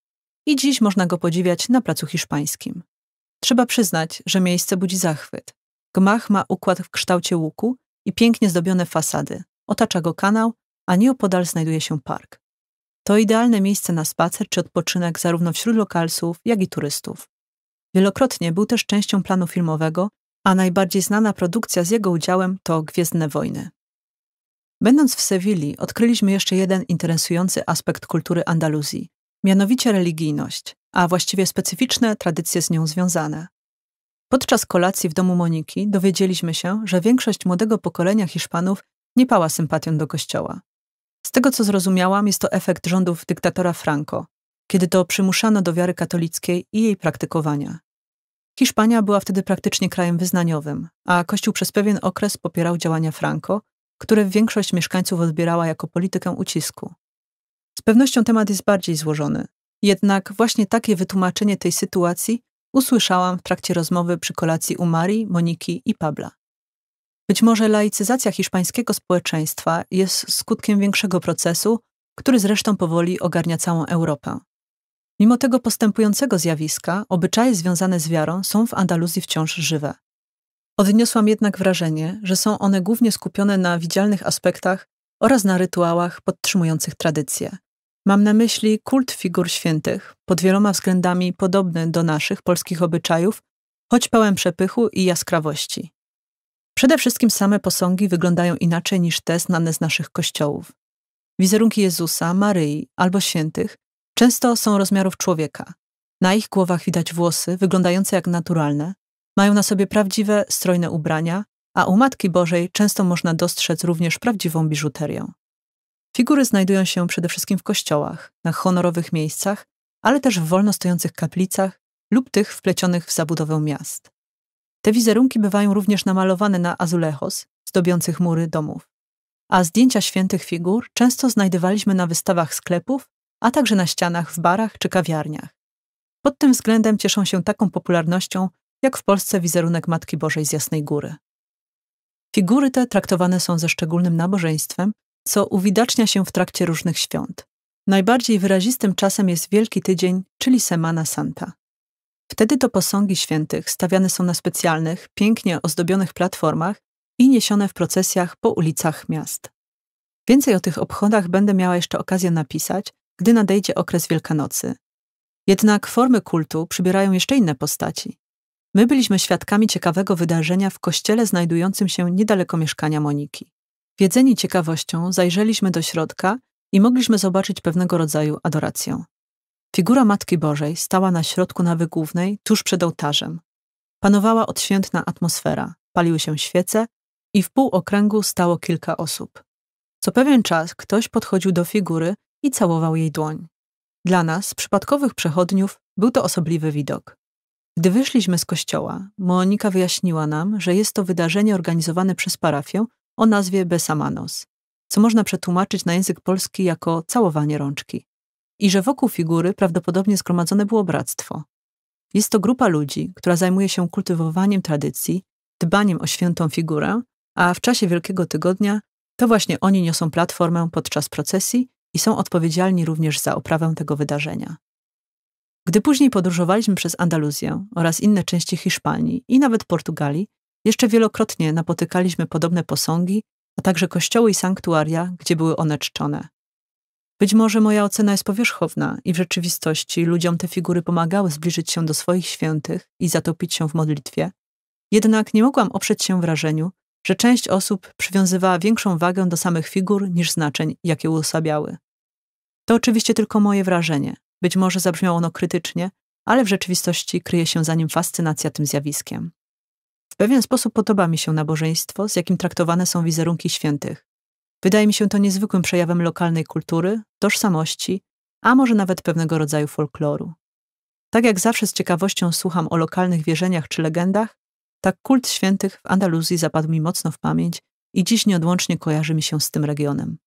Speaker 1: i dziś można go podziwiać na placu hiszpańskim. Trzeba przyznać, że miejsce budzi zachwyt. Gmach ma układ w kształcie łuku i pięknie zdobione fasady. Otacza go kanał, a nieopodal znajduje się park. To idealne miejsce na spacer czy odpoczynek zarówno wśród lokalsów, jak i turystów. Wielokrotnie był też częścią planu filmowego, a najbardziej znana produkcja z jego udziałem to Gwiezdne Wojny. Będąc w Sewilli, odkryliśmy jeszcze jeden interesujący aspekt kultury Andaluzji, mianowicie religijność, a właściwie specyficzne tradycje z nią związane. Podczas kolacji w domu Moniki dowiedzieliśmy się, że większość młodego pokolenia Hiszpanów nie pała sympatią do kościoła. Z tego co zrozumiałam, jest to efekt rządów dyktatora Franco, kiedy to przymuszano do wiary katolickiej i jej praktykowania. Hiszpania była wtedy praktycznie krajem wyznaniowym, a Kościół przez pewien okres popierał działania Franco, które większość mieszkańców odbierała jako politykę ucisku. Z pewnością temat jest bardziej złożony, jednak właśnie takie wytłumaczenie tej sytuacji usłyszałam w trakcie rozmowy przy kolacji u Marii, Moniki i Pabla. Być może laicyzacja hiszpańskiego społeczeństwa jest skutkiem większego procesu, który zresztą powoli ogarnia całą Europę. Mimo tego postępującego zjawiska, obyczaje związane z wiarą są w Andaluzji wciąż żywe. Odniosłam jednak wrażenie, że są one głównie skupione na widzialnych aspektach oraz na rytuałach podtrzymujących tradycje. Mam na myśli kult figur świętych, pod wieloma względami podobny do naszych polskich obyczajów, choć pełen przepychu i jaskrawości. Przede wszystkim same posągi wyglądają inaczej niż te znane z naszych kościołów. Wizerunki Jezusa, Maryi albo świętych często są rozmiarów człowieka. Na ich głowach widać włosy, wyglądające jak naturalne, mają na sobie prawdziwe, strojne ubrania, a u Matki Bożej często można dostrzec również prawdziwą biżuterię. Figury znajdują się przede wszystkim w kościołach, na honorowych miejscach, ale też w wolno stojących kaplicach lub tych wplecionych w zabudowę miast. Te wizerunki bywają również namalowane na azulejos, zdobiących mury domów. A zdjęcia świętych figur często znajdywaliśmy na wystawach sklepów, a także na ścianach w barach czy kawiarniach. Pod tym względem cieszą się taką popularnością, jak w Polsce wizerunek Matki Bożej z Jasnej Góry. Figury te traktowane są ze szczególnym nabożeństwem, co uwidacznia się w trakcie różnych świąt. Najbardziej wyrazistym czasem jest Wielki Tydzień, czyli Semana Santa. Wtedy to posągi świętych stawiane są na specjalnych, pięknie ozdobionych platformach i niesione w procesjach po ulicach miast. Więcej o tych obchodach będę miała jeszcze okazję napisać, gdy nadejdzie okres Wielkanocy. Jednak formy kultu przybierają jeszcze inne postaci. My byliśmy świadkami ciekawego wydarzenia w kościele znajdującym się niedaleko mieszkania Moniki. Wiedzeni ciekawością zajrzeliśmy do środka i mogliśmy zobaczyć pewnego rodzaju adorację. Figura Matki Bożej stała na środku nawy głównej, tuż przed ołtarzem. Panowała odświętna atmosfera, paliły się świece i w półokręgu stało kilka osób. Co pewien czas ktoś podchodził do figury i całował jej dłoń. Dla nas, przypadkowych przechodniów, był to osobliwy widok. Gdy wyszliśmy z kościoła, Monika wyjaśniła nam, że jest to wydarzenie organizowane przez parafię o nazwie Besamanos, co można przetłumaczyć na język polski jako całowanie rączki, i że wokół figury prawdopodobnie zgromadzone było bractwo. Jest to grupa ludzi, która zajmuje się kultywowaniem tradycji, dbaniem o świętą figurę, a w czasie Wielkiego Tygodnia to właśnie oni niosą platformę podczas procesji i są odpowiedzialni również za oprawę tego wydarzenia. Gdy później podróżowaliśmy przez Andaluzję oraz inne części Hiszpanii i nawet Portugalii, jeszcze wielokrotnie napotykaliśmy podobne posągi, a także kościoły i sanktuaria, gdzie były one czczone. Być może moja ocena jest powierzchowna i w rzeczywistości ludziom te figury pomagały zbliżyć się do swoich świętych i zatopić się w modlitwie, jednak nie mogłam oprzeć się wrażeniu, że część osób przywiązywała większą wagę do samych figur niż znaczeń, jakie uosabiały. To oczywiście tylko moje wrażenie, być może zabrzmiało ono krytycznie, ale w rzeczywistości kryje się za nim fascynacja tym zjawiskiem. W pewien sposób podoba mi się nabożeństwo, z jakim traktowane są wizerunki świętych. Wydaje mi się to niezwykłym przejawem lokalnej kultury, tożsamości, a może nawet pewnego rodzaju folkloru. Tak jak zawsze z ciekawością słucham o lokalnych wierzeniach czy legendach, tak kult świętych w Andaluzji zapadł mi mocno w pamięć i dziś nieodłącznie kojarzy mi się z tym regionem.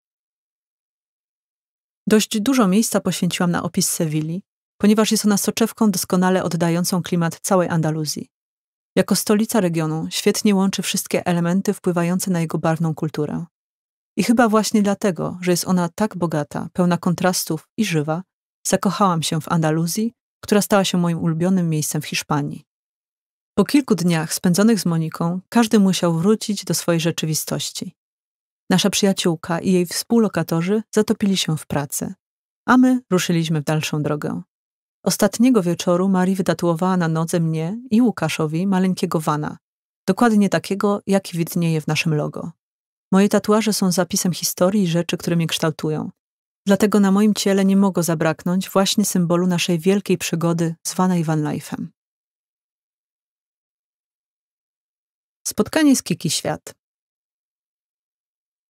Speaker 1: Dość dużo miejsca poświęciłam na opis Sewilli, ponieważ jest ona soczewką doskonale oddającą klimat całej Andaluzji. Jako stolica regionu świetnie łączy wszystkie elementy wpływające na jego barwną kulturę. I chyba właśnie dlatego, że jest ona tak bogata, pełna kontrastów i żywa, zakochałam się w Andaluzji, która stała się moim ulubionym miejscem w Hiszpanii. Po kilku dniach spędzonych z Moniką, każdy musiał wrócić do swojej rzeczywistości. Nasza przyjaciółka i jej współlokatorzy zatopili się w pracy, a my ruszyliśmy w dalszą drogę. Ostatniego wieczoru Marii wytatuowała na nodze mnie i Łukaszowi maleńkiego wana, dokładnie takiego, jaki widnieje w naszym logo. Moje tatuaże są zapisem historii i rzeczy, które mnie kształtują. Dlatego na moim ciele nie mogło zabraknąć właśnie symbolu naszej wielkiej przygody zwanej Van Life'em. Spotkanie z Kiki Świat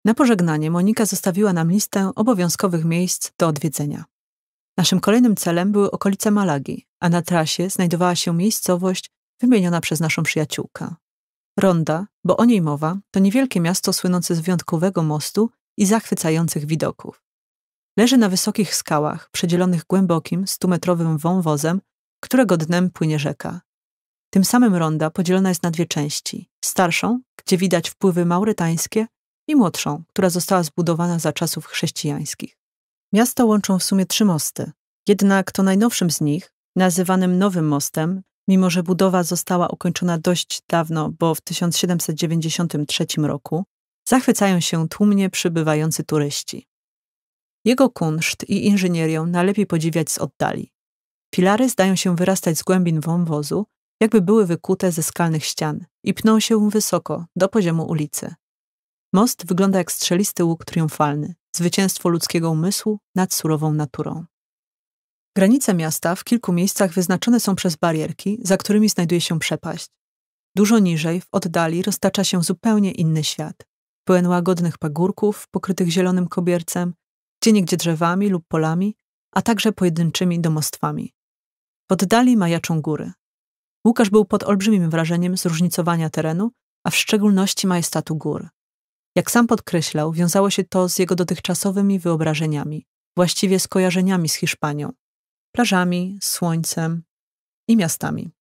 Speaker 1: na pożegnanie Monika zostawiła nam listę obowiązkowych miejsc do odwiedzenia. Naszym kolejnym celem były okolice Malagi, a na trasie znajdowała się miejscowość wymieniona przez naszą przyjaciółkę. Ronda, bo o niej mowa, to niewielkie miasto słynące z wyjątkowego mostu i zachwycających widoków. Leży na wysokich skałach, przedzielonych głębokim, stumetrowym wąwozem, którego dnem płynie rzeka. Tym samym Ronda podzielona jest na dwie części. Starszą, gdzie widać wpływy maurytańskie i młodszą, która została zbudowana za czasów chrześcijańskich. Miasto łączą w sumie trzy mosty, jednak to najnowszym z nich, nazywanym Nowym Mostem, mimo że budowa została ukończona dość dawno, bo w 1793 roku, zachwycają się tłumnie przybywający turyści. Jego kunszt i inżynierię najlepiej podziwiać z oddali. Filary zdają się wyrastać z głębin wąwozu, jakby były wykute ze skalnych ścian i pną się wysoko, do poziomu ulicy, Most wygląda jak strzelisty łuk triumfalny, zwycięstwo ludzkiego umysłu nad surową naturą. Granice miasta w kilku miejscach wyznaczone są przez barierki, za którymi znajduje się przepaść. Dużo niżej, w oddali, roztacza się zupełnie inny świat, pełen łagodnych pagórków pokrytych zielonym kobiercem, gdzieniegdzie drzewami lub polami, a także pojedynczymi domostwami. W oddali majaczą góry. Łukasz był pod olbrzymim wrażeniem zróżnicowania terenu, a w szczególności majestatu gór. Jak sam podkreślał, wiązało się to z jego dotychczasowymi wyobrażeniami, właściwie skojarzeniami z Hiszpanią, plażami, słońcem i miastami.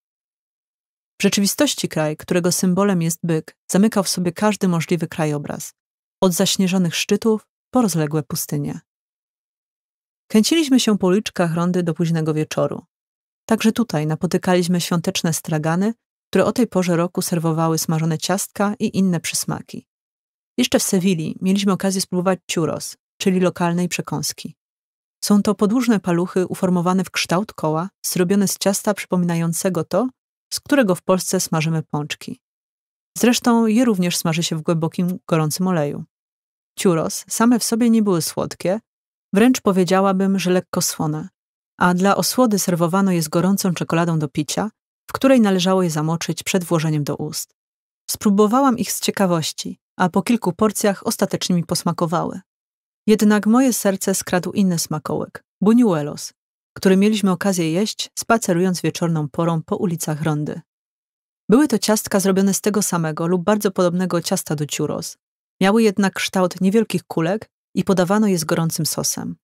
Speaker 1: W rzeczywistości kraj, którego symbolem jest byk, zamykał w sobie każdy możliwy krajobraz, od zaśnieżonych szczytów po rozległe pustynie. Kęciliśmy się po uliczkach rondy do późnego wieczoru. Także tutaj napotykaliśmy świąteczne stragany, które o tej porze roku serwowały smażone ciastka i inne przysmaki. Jeszcze w Sewilli mieliśmy okazję spróbować churros, czyli lokalnej przekąski. Są to podłużne paluchy uformowane w kształt koła, zrobione z ciasta przypominającego to, z którego w Polsce smażymy pączki. Zresztą je również smaży się w głębokim, gorącym oleju. Churros same w sobie nie były słodkie, wręcz powiedziałabym, że lekko słone, a dla osłody serwowano je z gorącą czekoladą do picia, w której należało je zamoczyć przed włożeniem do ust. Spróbowałam ich z ciekawości a po kilku porcjach ostatecznie mi posmakowały. Jednak moje serce skradł inny smakołek – buñuelos, który mieliśmy okazję jeść, spacerując wieczorną porą po ulicach Rondy. Były to ciastka zrobione z tego samego lub bardzo podobnego ciasta do churros. Miały jednak kształt niewielkich kulek i podawano je z gorącym sosem.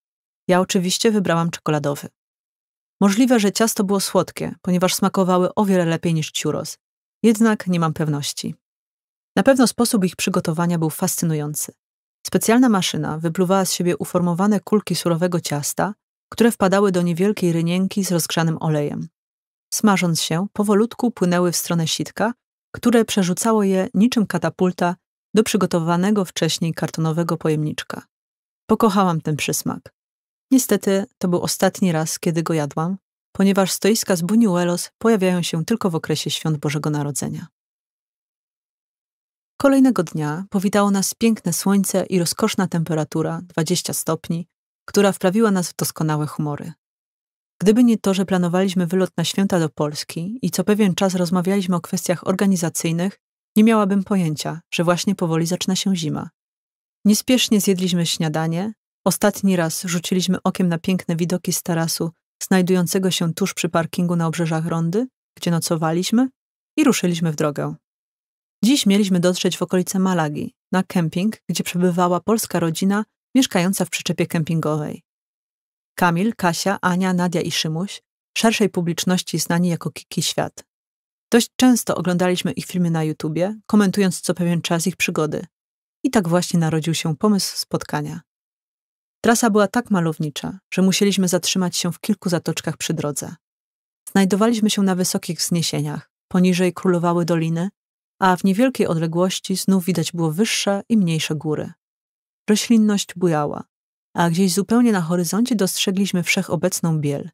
Speaker 1: Ja oczywiście wybrałam czekoladowy. Możliwe, że ciasto było słodkie, ponieważ smakowały o wiele lepiej niż churros. Jednak nie mam pewności. Na pewno sposób ich przygotowania był fascynujący. Specjalna maszyna wypluwała z siebie uformowane kulki surowego ciasta, które wpadały do niewielkiej rynienki z rozgrzanym olejem. Smażąc się, powolutku płynęły w stronę sitka, które przerzucało je niczym katapulta do przygotowanego wcześniej kartonowego pojemniczka. Pokochałam ten przysmak. Niestety to był ostatni raz, kiedy go jadłam, ponieważ stoiska z Buñuelos pojawiają się tylko w okresie świąt Bożego Narodzenia. Kolejnego dnia powitało nas piękne słońce i rozkoszna temperatura 20 stopni, która wprawiła nas w doskonałe humory. Gdyby nie to, że planowaliśmy wylot na święta do Polski i co pewien czas rozmawialiśmy o kwestiach organizacyjnych, nie miałabym pojęcia, że właśnie powoli zaczyna się zima. Niespiesznie zjedliśmy śniadanie, ostatni raz rzuciliśmy okiem na piękne widoki z tarasu znajdującego się tuż przy parkingu na obrzeżach Rondy, gdzie nocowaliśmy i ruszyliśmy w drogę. Dziś mieliśmy dotrzeć w okolice Malagi, na kemping, gdzie przebywała polska rodzina mieszkająca w przyczepie kempingowej. Kamil, Kasia, Ania, Nadia i Szymuś, szerszej publiczności znani jako Kiki Świat. Dość często oglądaliśmy ich filmy na YouTubie, komentując co pewien czas ich przygody. I tak właśnie narodził się pomysł spotkania. Trasa była tak malownicza, że musieliśmy zatrzymać się w kilku zatoczkach przy drodze. Znajdowaliśmy się na wysokich wzniesieniach, poniżej królowały doliny, a w niewielkiej odległości znów widać było wyższe i mniejsze góry. Roślinność bujała, a gdzieś zupełnie na horyzoncie dostrzegliśmy wszechobecną biel.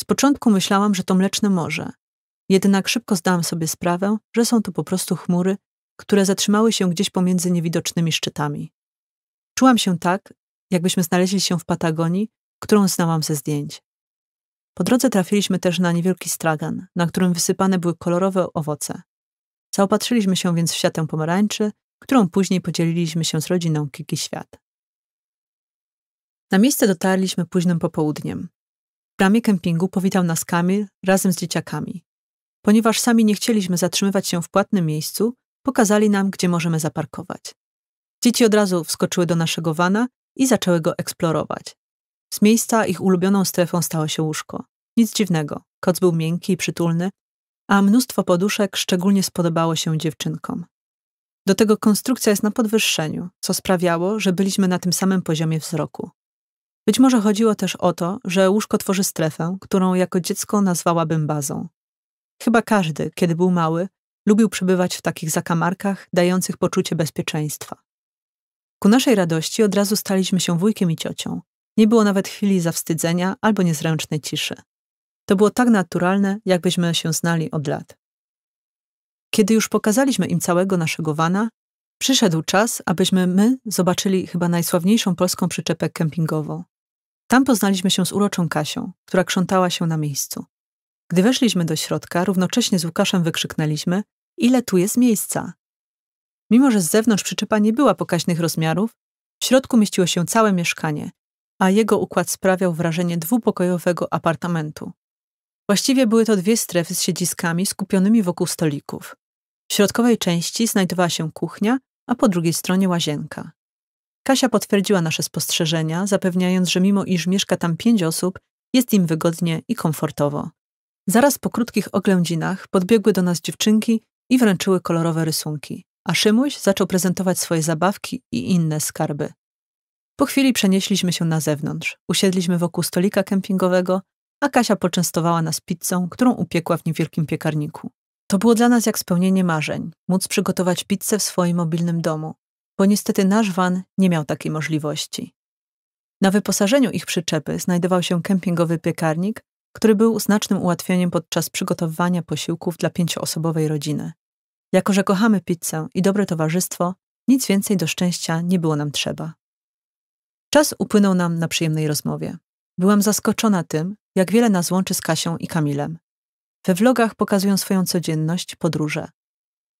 Speaker 1: Z początku myślałam, że to mleczne morze. Jednak szybko zdałam sobie sprawę, że są to po prostu chmury, które zatrzymały się gdzieś pomiędzy niewidocznymi szczytami. Czułam się tak, jakbyśmy znaleźli się w Patagonii, którą znałam ze zdjęć. Po drodze trafiliśmy też na niewielki stragan, na którym wysypane były kolorowe owoce, Zaopatrzyliśmy się więc w siatę pomarańczy, którą później podzieliliśmy się z rodziną Kiki Świat. Na miejsce dotarliśmy późnym popołudniem. W bramie kempingu powitał nas Kamil razem z dzieciakami. Ponieważ sami nie chcieliśmy zatrzymywać się w płatnym miejscu, pokazali nam, gdzie możemy zaparkować. Dzieci od razu wskoczyły do naszego wana i zaczęły go eksplorować. Z miejsca ich ulubioną strefą stało się łóżko. Nic dziwnego, koc był miękki i przytulny, a mnóstwo poduszek szczególnie spodobało się dziewczynkom. Do tego konstrukcja jest na podwyższeniu, co sprawiało, że byliśmy na tym samym poziomie wzroku. Być może chodziło też o to, że łóżko tworzy strefę, którą jako dziecko nazwałabym bazą. Chyba każdy, kiedy był mały, lubił przebywać w takich zakamarkach dających poczucie bezpieczeństwa. Ku naszej radości od razu staliśmy się wujkiem i ciocią. Nie było nawet chwili zawstydzenia albo niezręcznej ciszy. To było tak naturalne, jakbyśmy się znali od lat. Kiedy już pokazaliśmy im całego naszego wana, przyszedł czas, abyśmy my zobaczyli chyba najsławniejszą polską przyczepę kempingową. Tam poznaliśmy się z uroczą Kasią, która krzątała się na miejscu. Gdy weszliśmy do środka, równocześnie z Łukaszem wykrzyknęliśmy: Ile tu jest miejsca? Mimo, że z zewnątrz przyczepa nie była pokaźnych rozmiarów, w środku mieściło się całe mieszkanie, a jego układ sprawiał wrażenie dwupokojowego apartamentu. Właściwie były to dwie strefy z siedziskami skupionymi wokół stolików. W środkowej części znajdowała się kuchnia, a po drugiej stronie łazienka. Kasia potwierdziła nasze spostrzeżenia, zapewniając, że mimo iż mieszka tam pięć osób, jest im wygodnie i komfortowo. Zaraz po krótkich oględzinach podbiegły do nas dziewczynki i wręczyły kolorowe rysunki, a Szymuś zaczął prezentować swoje zabawki i inne skarby. Po chwili przenieśliśmy się na zewnątrz, usiedliśmy wokół stolika kempingowego, a Kasia poczęstowała nas pizzą, którą upiekła w niewielkim piekarniku. To było dla nas jak spełnienie marzeń, móc przygotować pizzę w swoim mobilnym domu, bo niestety nasz van nie miał takiej możliwości. Na wyposażeniu ich przyczepy znajdował się kempingowy piekarnik, który był znacznym ułatwieniem podczas przygotowywania posiłków dla pięcioosobowej rodziny. Jako, że kochamy pizzę i dobre towarzystwo, nic więcej do szczęścia nie było nam trzeba. Czas upłynął nam na przyjemnej rozmowie. Byłam zaskoczona tym, jak wiele nas łączy z Kasią i Kamilem. We vlogach pokazują swoją codzienność, podróże.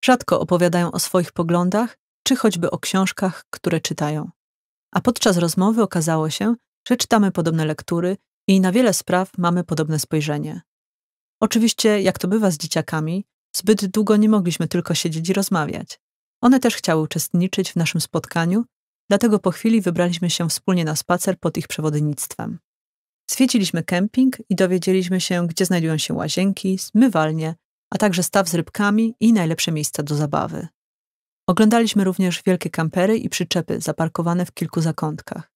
Speaker 1: Rzadko opowiadają o swoich poglądach, czy choćby o książkach, które czytają. A podczas rozmowy okazało się, że czytamy podobne lektury i na wiele spraw mamy podobne spojrzenie. Oczywiście, jak to bywa z dzieciakami, zbyt długo nie mogliśmy tylko siedzieć i rozmawiać. One też chciały uczestniczyć w naszym spotkaniu, dlatego po chwili wybraliśmy się wspólnie na spacer pod ich przewodnictwem. Zwiedziliśmy kemping i dowiedzieliśmy się, gdzie znajdują się łazienki, zmywalnie, a także staw z rybkami i najlepsze miejsca do zabawy. Oglądaliśmy również wielkie kampery i przyczepy zaparkowane w kilku zakątkach.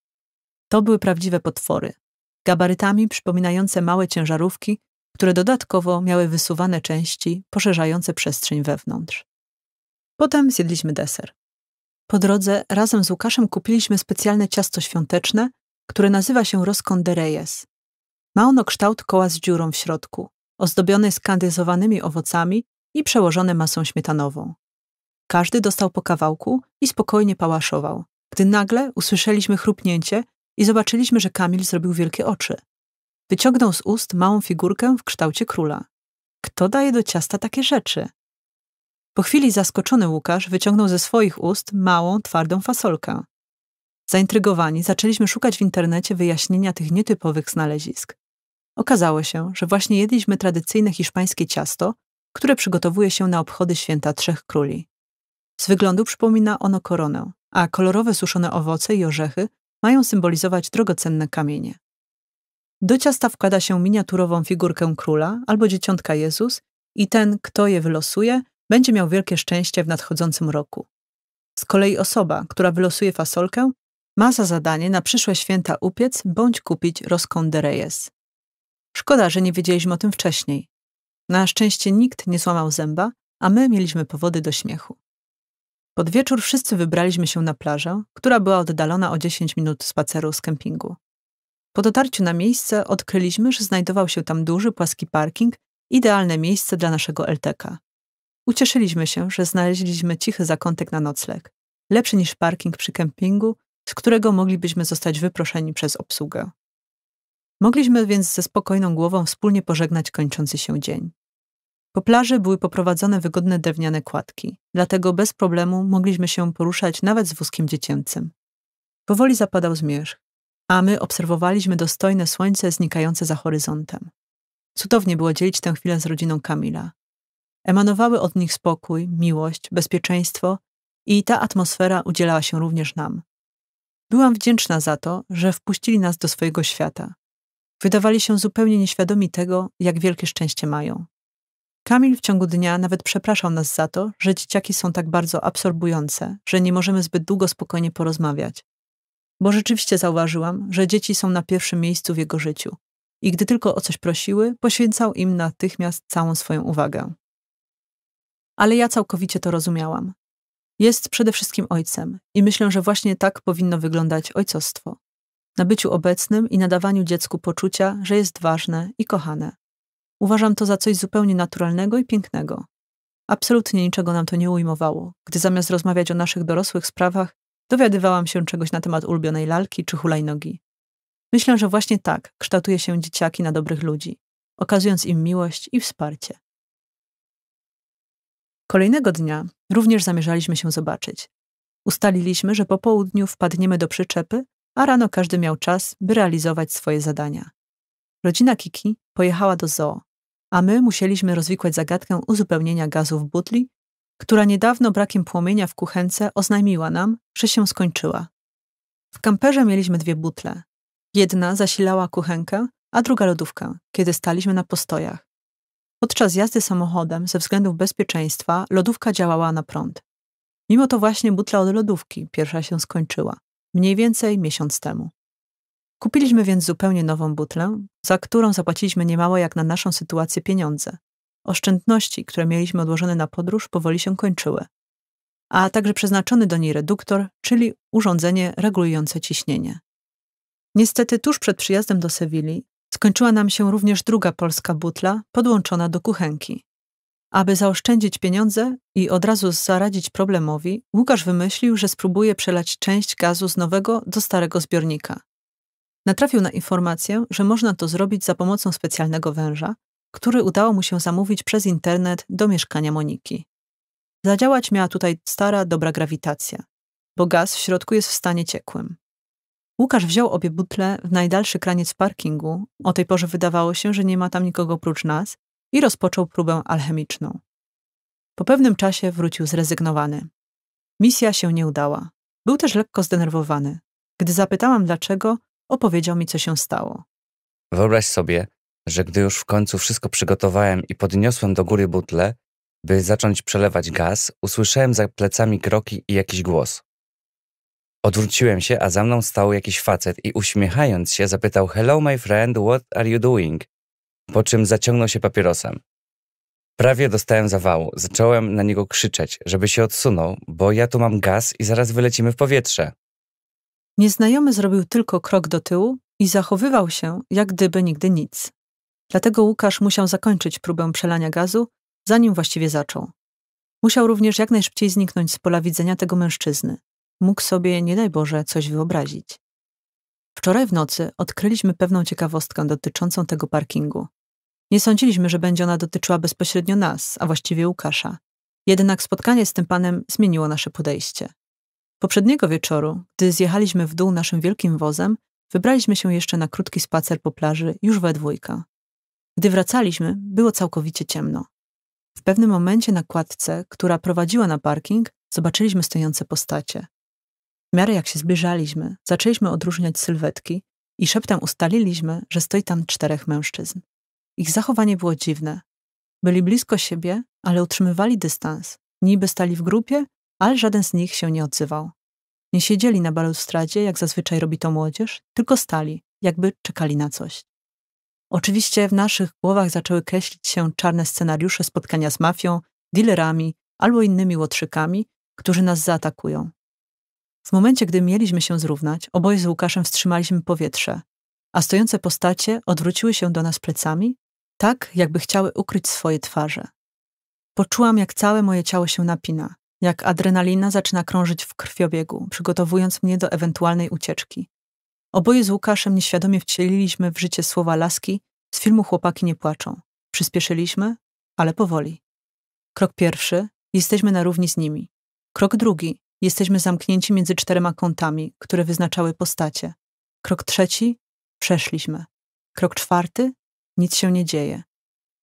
Speaker 1: To były prawdziwe potwory, gabarytami przypominające małe ciężarówki, które dodatkowo miały wysuwane części poszerzające przestrzeń wewnątrz. Potem zjedliśmy deser. Po drodze razem z Łukaszem kupiliśmy specjalne ciasto świąteczne, które nazywa się Roskon de Reyes. Ma ono kształt koła z dziurą w środku, ozdobione skandysowanymi owocami i przełożone masą śmietanową. Każdy dostał po kawałku i spokojnie pałaszował, gdy nagle usłyszeliśmy chrupnięcie i zobaczyliśmy, że Kamil zrobił wielkie oczy. Wyciągnął z ust małą figurkę w kształcie króla. Kto daje do ciasta takie rzeczy? Po chwili zaskoczony Łukasz wyciągnął ze swoich ust małą, twardą fasolkę. Zaintrygowani zaczęliśmy szukać w internecie wyjaśnienia tych nietypowych znalezisk. Okazało się, że właśnie jedliśmy tradycyjne hiszpańskie ciasto, które przygotowuje się na obchody święta Trzech Króli. Z wyglądu przypomina ono koronę, a kolorowe suszone owoce i orzechy mają symbolizować drogocenne kamienie. Do ciasta wkłada się miniaturową figurkę króla albo dzieciątka Jezus i ten, kto je wylosuje, będzie miał wielkie szczęście w nadchodzącym roku. Z kolei osoba, która wylosuje fasolkę, ma za zadanie na przyszłe święta upiec bądź kupić roską Reyes. Szkoda, że nie wiedzieliśmy o tym wcześniej. Na szczęście nikt nie złamał zęba, a my mieliśmy powody do śmiechu. Pod wieczór wszyscy wybraliśmy się na plażę, która była oddalona o 10 minut spaceru z kempingu. Po dotarciu na miejsce odkryliśmy, że znajdował się tam duży, płaski parking, idealne miejsce dla naszego LTK. Ucieszyliśmy się, że znaleźliśmy cichy zakątek na nocleg, lepszy niż parking przy kempingu z którego moglibyśmy zostać wyproszeni przez obsługę. Mogliśmy więc ze spokojną głową wspólnie pożegnać kończący się dzień. Po plaży były poprowadzone wygodne drewniane kładki, dlatego bez problemu mogliśmy się poruszać nawet z wózkiem dziecięcym. Powoli zapadał zmierzch, a my obserwowaliśmy dostojne słońce znikające za horyzontem. Cudownie było dzielić tę chwilę z rodziną Kamila. Emanowały od nich spokój, miłość, bezpieczeństwo i ta atmosfera udzielała się również nam. Byłam wdzięczna za to, że wpuścili nas do swojego świata. Wydawali się zupełnie nieświadomi tego, jak wielkie szczęście mają. Kamil w ciągu dnia nawet przepraszał nas za to, że dzieciaki są tak bardzo absorbujące, że nie możemy zbyt długo spokojnie porozmawiać. Bo rzeczywiście zauważyłam, że dzieci są na pierwszym miejscu w jego życiu i gdy tylko o coś prosiły, poświęcał im natychmiast całą swoją uwagę. Ale ja całkowicie to rozumiałam. Jest przede wszystkim ojcem i myślę, że właśnie tak powinno wyglądać ojcostwo. Na byciu obecnym i nadawaniu dziecku poczucia, że jest ważne i kochane. Uważam to za coś zupełnie naturalnego i pięknego. Absolutnie niczego nam to nie ujmowało, gdy zamiast rozmawiać o naszych dorosłych sprawach, dowiadywałam się czegoś na temat ulubionej lalki czy hulajnogi. Myślę, że właśnie tak kształtuje się dzieciaki na dobrych ludzi, okazując im miłość i wsparcie. Kolejnego dnia Również zamierzaliśmy się zobaczyć. Ustaliliśmy, że po południu wpadniemy do przyczepy, a rano każdy miał czas, by realizować swoje zadania. Rodzina Kiki pojechała do zoo, a my musieliśmy rozwikłać zagadkę uzupełnienia gazu w butli, która niedawno brakiem płomienia w kuchence oznajmiła nam, że się skończyła. W kamperze mieliśmy dwie butle. Jedna zasilała kuchenkę, a druga lodówkę, kiedy staliśmy na postojach. Podczas jazdy samochodem ze względów bezpieczeństwa lodówka działała na prąd. Mimo to właśnie butla od lodówki pierwsza się skończyła, mniej więcej miesiąc temu. Kupiliśmy więc zupełnie nową butlę, za którą zapłaciliśmy niemało jak na naszą sytuację pieniądze. Oszczędności, które mieliśmy odłożone na podróż, powoli się kończyły. A także przeznaczony do niej reduktor, czyli urządzenie regulujące ciśnienie. Niestety tuż przed przyjazdem do Sewilli Skończyła nam się również druga polska butla podłączona do kuchenki. Aby zaoszczędzić pieniądze i od razu zaradzić problemowi, Łukasz wymyślił, że spróbuje przelać część gazu z nowego do starego zbiornika. Natrafił na informację, że można to zrobić za pomocą specjalnego węża, który udało mu się zamówić przez internet do mieszkania Moniki. Zadziałać miała tutaj stara, dobra grawitacja, bo gaz w środku jest w stanie ciekłym. Łukasz wziął obie butle w najdalszy kraniec parkingu, o tej porze wydawało się, że nie ma tam nikogo prócz nas, i rozpoczął próbę alchemiczną. Po pewnym czasie wrócił zrezygnowany. Misja się nie udała. Był też lekko zdenerwowany. Gdy zapytałam dlaczego, opowiedział mi, co się stało. Wyobraź sobie, że gdy już w końcu wszystko przygotowałem i podniosłem do góry butle, by zacząć przelewać gaz, usłyszałem za plecami kroki i jakiś głos. Odwróciłem się, a za mną stał jakiś facet i uśmiechając się zapytał Hello my friend, what are you doing? Po czym zaciągnął się papierosem. Prawie dostałem zawału. Zacząłem na niego krzyczeć, żeby się odsunął, bo ja tu mam gaz i zaraz wylecimy w powietrze. Nieznajomy zrobił tylko krok do tyłu i zachowywał się, jak gdyby nigdy nic. Dlatego Łukasz musiał zakończyć próbę przelania gazu, zanim właściwie zaczął. Musiał również jak najszybciej zniknąć z pola widzenia tego mężczyzny mógł sobie, nie daj Boże, coś wyobrazić. Wczoraj w nocy odkryliśmy pewną ciekawostkę dotyczącą tego parkingu. Nie sądziliśmy, że będzie ona dotyczyła bezpośrednio nas, a właściwie Łukasza. Jednak spotkanie z tym panem zmieniło nasze podejście. Poprzedniego wieczoru, gdy zjechaliśmy w dół naszym wielkim wozem, wybraliśmy się jeszcze na krótki spacer po plaży już we dwójkę. Gdy wracaliśmy, było całkowicie ciemno. W pewnym momencie na kładce, która prowadziła na parking, zobaczyliśmy stojące postacie. W miarę jak się zbliżaliśmy, zaczęliśmy odróżniać sylwetki i szeptem ustaliliśmy, że stoi tam czterech mężczyzn. Ich zachowanie było dziwne. Byli blisko siebie, ale utrzymywali dystans. Niby stali w grupie, ale żaden z nich się nie odzywał. Nie siedzieli na balustradzie, jak zazwyczaj robi to młodzież, tylko stali, jakby czekali na coś. Oczywiście w naszych głowach zaczęły kreślić się czarne scenariusze spotkania z mafią, dealerami albo innymi łotrzykami, którzy nas zaatakują. W momencie, gdy mieliśmy się zrównać, oboje z Łukaszem wstrzymaliśmy powietrze, a stojące postacie odwróciły się do nas plecami, tak jakby chciały ukryć swoje twarze. Poczułam, jak całe moje ciało się napina, jak adrenalina zaczyna krążyć w krwiobiegu, przygotowując mnie do ewentualnej ucieczki. Oboje z Łukaszem nieświadomie wcieliliśmy w życie słowa laski z filmu Chłopaki nie płaczą. Przyspieszyliśmy, ale powoli. Krok pierwszy jesteśmy na równi z nimi. Krok drugi Jesteśmy zamknięci między czterema kątami, które wyznaczały postacie. Krok trzeci przeszliśmy. Krok czwarty nic się nie dzieje.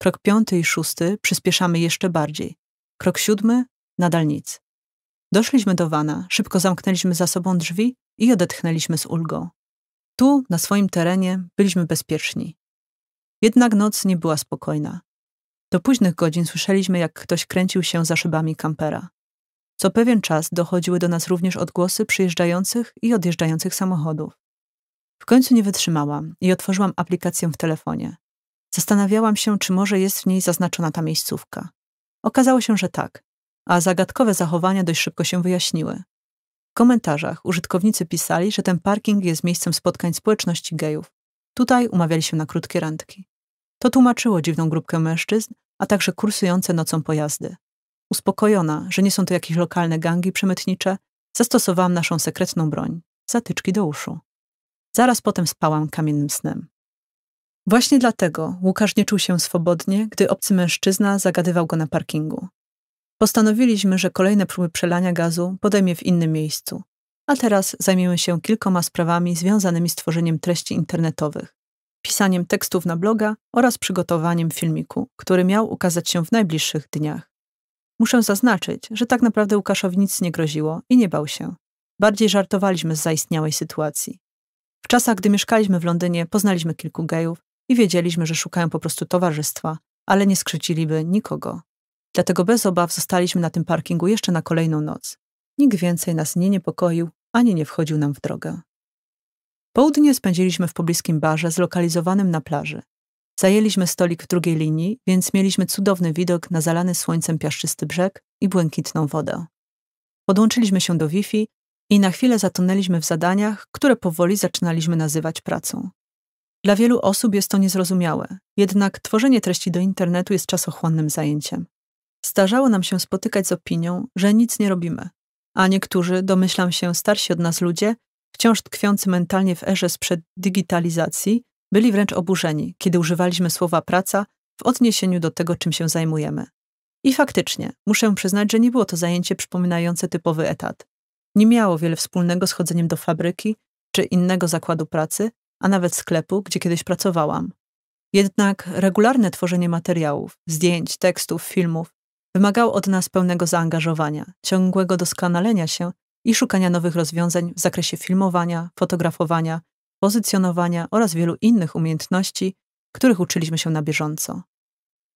Speaker 1: Krok piąty i szósty przyspieszamy jeszcze bardziej. Krok siódmy nadal nic. Doszliśmy do wana, szybko zamknęliśmy za sobą drzwi i odetchnęliśmy z ulgą. Tu, na swoim terenie, byliśmy bezpieczni. Jednak noc nie była spokojna. Do późnych godzin słyszeliśmy, jak ktoś kręcił się za szybami kampera. Co pewien czas dochodziły do nas również odgłosy przyjeżdżających i odjeżdżających samochodów. W końcu nie wytrzymałam i otworzyłam aplikację w telefonie. Zastanawiałam się, czy może jest w niej zaznaczona ta miejscówka. Okazało się, że tak, a zagadkowe zachowania dość szybko się wyjaśniły. W komentarzach użytkownicy pisali, że ten parking jest miejscem spotkań społeczności gejów. Tutaj umawiali się na krótkie randki. To tłumaczyło dziwną grupkę mężczyzn, a także kursujące nocą pojazdy. Uspokojona, że nie są to jakieś lokalne gangi przemytnicze, zastosowałam naszą sekretną broń zatyczki do uszu. Zaraz potem spałam kamiennym snem. Właśnie dlatego Łukasz nie czuł się swobodnie, gdy obcy mężczyzna zagadywał go na parkingu. Postanowiliśmy, że kolejne próby przelania gazu podejmie w innym miejscu, a teraz zajmiemy się kilkoma sprawami związanymi z tworzeniem treści internetowych, pisaniem tekstów na bloga oraz przygotowaniem filmiku, który miał ukazać się w najbliższych dniach. Muszę zaznaczyć, że tak naprawdę Łukaszowi nic nie groziło i nie bał się. Bardziej żartowaliśmy z zaistniałej sytuacji. W czasach, gdy mieszkaliśmy w Londynie, poznaliśmy kilku gejów i wiedzieliśmy, że szukają po prostu towarzystwa, ale nie skrzyciliby nikogo. Dlatego bez obaw zostaliśmy na tym parkingu jeszcze na kolejną noc. Nikt więcej nas nie niepokoił ani nie wchodził nam w drogę. Południe spędziliśmy w pobliskim barze zlokalizowanym na plaży. Zajęliśmy stolik w drugiej linii, więc mieliśmy cudowny widok na zalany słońcem piaszczysty brzeg i błękitną wodę. Podłączyliśmy się do Wi-Fi i na chwilę zatonęliśmy w zadaniach, które powoli zaczynaliśmy nazywać pracą. Dla wielu osób jest to niezrozumiałe, jednak tworzenie treści do internetu jest czasochłonnym zajęciem. Starzało nam się spotykać z opinią, że nic nie robimy, a niektórzy, domyślam się, starsi od nas ludzie, wciąż tkwiący mentalnie w erze sprzed digitalizacji, byli wręcz oburzeni, kiedy używaliśmy słowa praca w odniesieniu do tego, czym się zajmujemy. I faktycznie, muszę przyznać, że nie było to zajęcie przypominające typowy etat. Nie miało wiele wspólnego z chodzeniem do fabryki czy innego zakładu pracy, a nawet sklepu, gdzie kiedyś pracowałam. Jednak regularne tworzenie materiałów, zdjęć, tekstów, filmów wymagało od nas pełnego zaangażowania, ciągłego doskonalenia się i szukania nowych rozwiązań w zakresie filmowania, fotografowania, pozycjonowania oraz wielu innych umiejętności, których uczyliśmy się na bieżąco.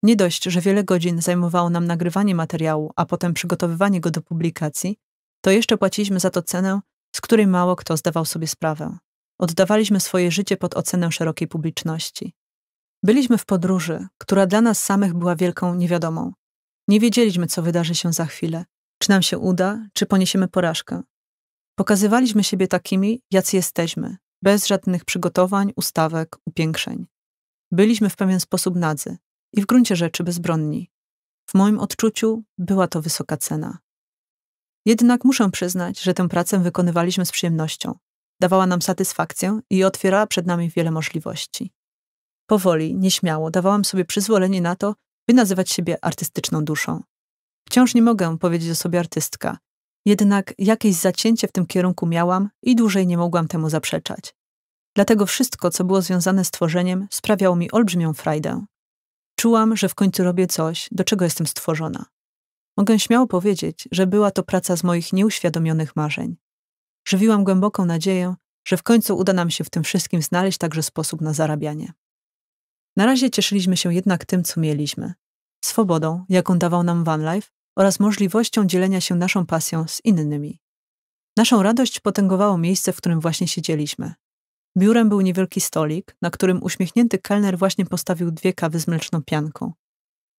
Speaker 1: Nie dość, że wiele godzin zajmowało nam nagrywanie materiału, a potem przygotowywanie go do publikacji, to jeszcze płaciliśmy za to cenę, z której mało kto zdawał sobie sprawę. Oddawaliśmy swoje życie pod ocenę szerokiej publiczności. Byliśmy w podróży, która dla nas samych była wielką niewiadomą. Nie wiedzieliśmy, co wydarzy się za chwilę, czy nam się uda, czy poniesiemy porażkę. Pokazywaliśmy siebie takimi, jacy jesteśmy, bez żadnych przygotowań, ustawek, upiększeń. Byliśmy w pewien sposób nadzy i w gruncie rzeczy bezbronni. W moim odczuciu była to wysoka cena. Jednak muszę przyznać, że tę pracę wykonywaliśmy z przyjemnością. Dawała nam satysfakcję i otwierała przed nami wiele możliwości. Powoli, nieśmiało dawałam sobie przyzwolenie na to, by nazywać siebie artystyczną duszą. Wciąż nie mogę powiedzieć o sobie artystka, jednak jakieś zacięcie w tym kierunku miałam i dłużej nie mogłam temu zaprzeczać. Dlatego wszystko, co było związane z tworzeniem, sprawiało mi olbrzymią frajdę. Czułam, że w końcu robię coś, do czego jestem stworzona. Mogę śmiało powiedzieć, że była to praca z moich nieuświadomionych marzeń. Żywiłam głęboką nadzieję, że w końcu uda nam się w tym wszystkim znaleźć także sposób na zarabianie. Na razie cieszyliśmy się jednak tym, co mieliśmy swobodą, jaką dawał nam Van Life oraz możliwością dzielenia się naszą pasją z innymi. Naszą radość potęgowało miejsce, w którym właśnie siedzieliśmy. Biurem był niewielki stolik, na którym uśmiechnięty kelner właśnie postawił dwie kawy z mleczną pianką.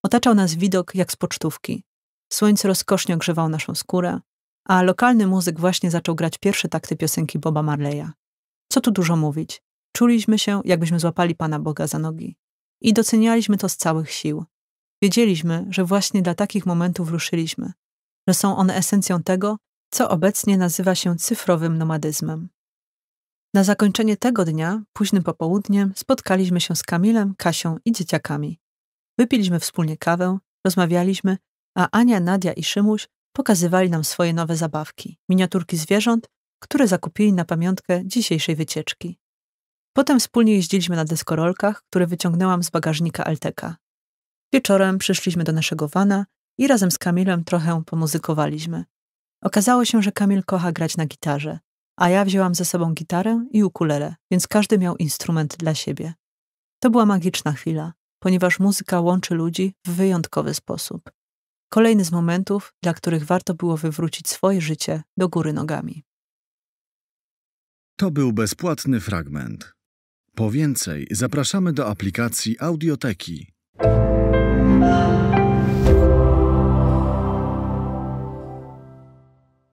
Speaker 1: Otaczał nas widok jak z pocztówki. Słońce rozkosznie ogrzewało naszą skórę, a lokalny muzyk właśnie zaczął grać pierwsze takty piosenki Boba Marleya. Co tu dużo mówić? Czuliśmy się, jakbyśmy złapali Pana Boga za nogi. I docenialiśmy to z całych sił. Wiedzieliśmy, że właśnie dla takich momentów ruszyliśmy, że są one esencją tego, co obecnie nazywa się cyfrowym nomadyzmem. Na zakończenie tego dnia, późnym popołudniem, spotkaliśmy się z Kamilem, Kasią i dzieciakami. Wypiliśmy wspólnie kawę, rozmawialiśmy, a Ania, Nadia i Szymuś pokazywali nam swoje nowe zabawki, miniaturki zwierząt, które zakupili na pamiątkę dzisiejszej wycieczki. Potem wspólnie jeździliśmy na deskorolkach, które wyciągnęłam z bagażnika Alteka. Wieczorem przyszliśmy do naszego wana i razem z Kamilem trochę pomuzykowaliśmy. Okazało się, że Kamil kocha grać na gitarze, a ja wzięłam ze sobą gitarę i ukulele, więc każdy miał instrument dla siebie. To była magiczna chwila, ponieważ muzyka łączy ludzi w wyjątkowy sposób. Kolejny z momentów, dla których warto było wywrócić swoje życie do góry nogami. To był bezpłatny fragment. Po więcej zapraszamy do aplikacji Audioteki.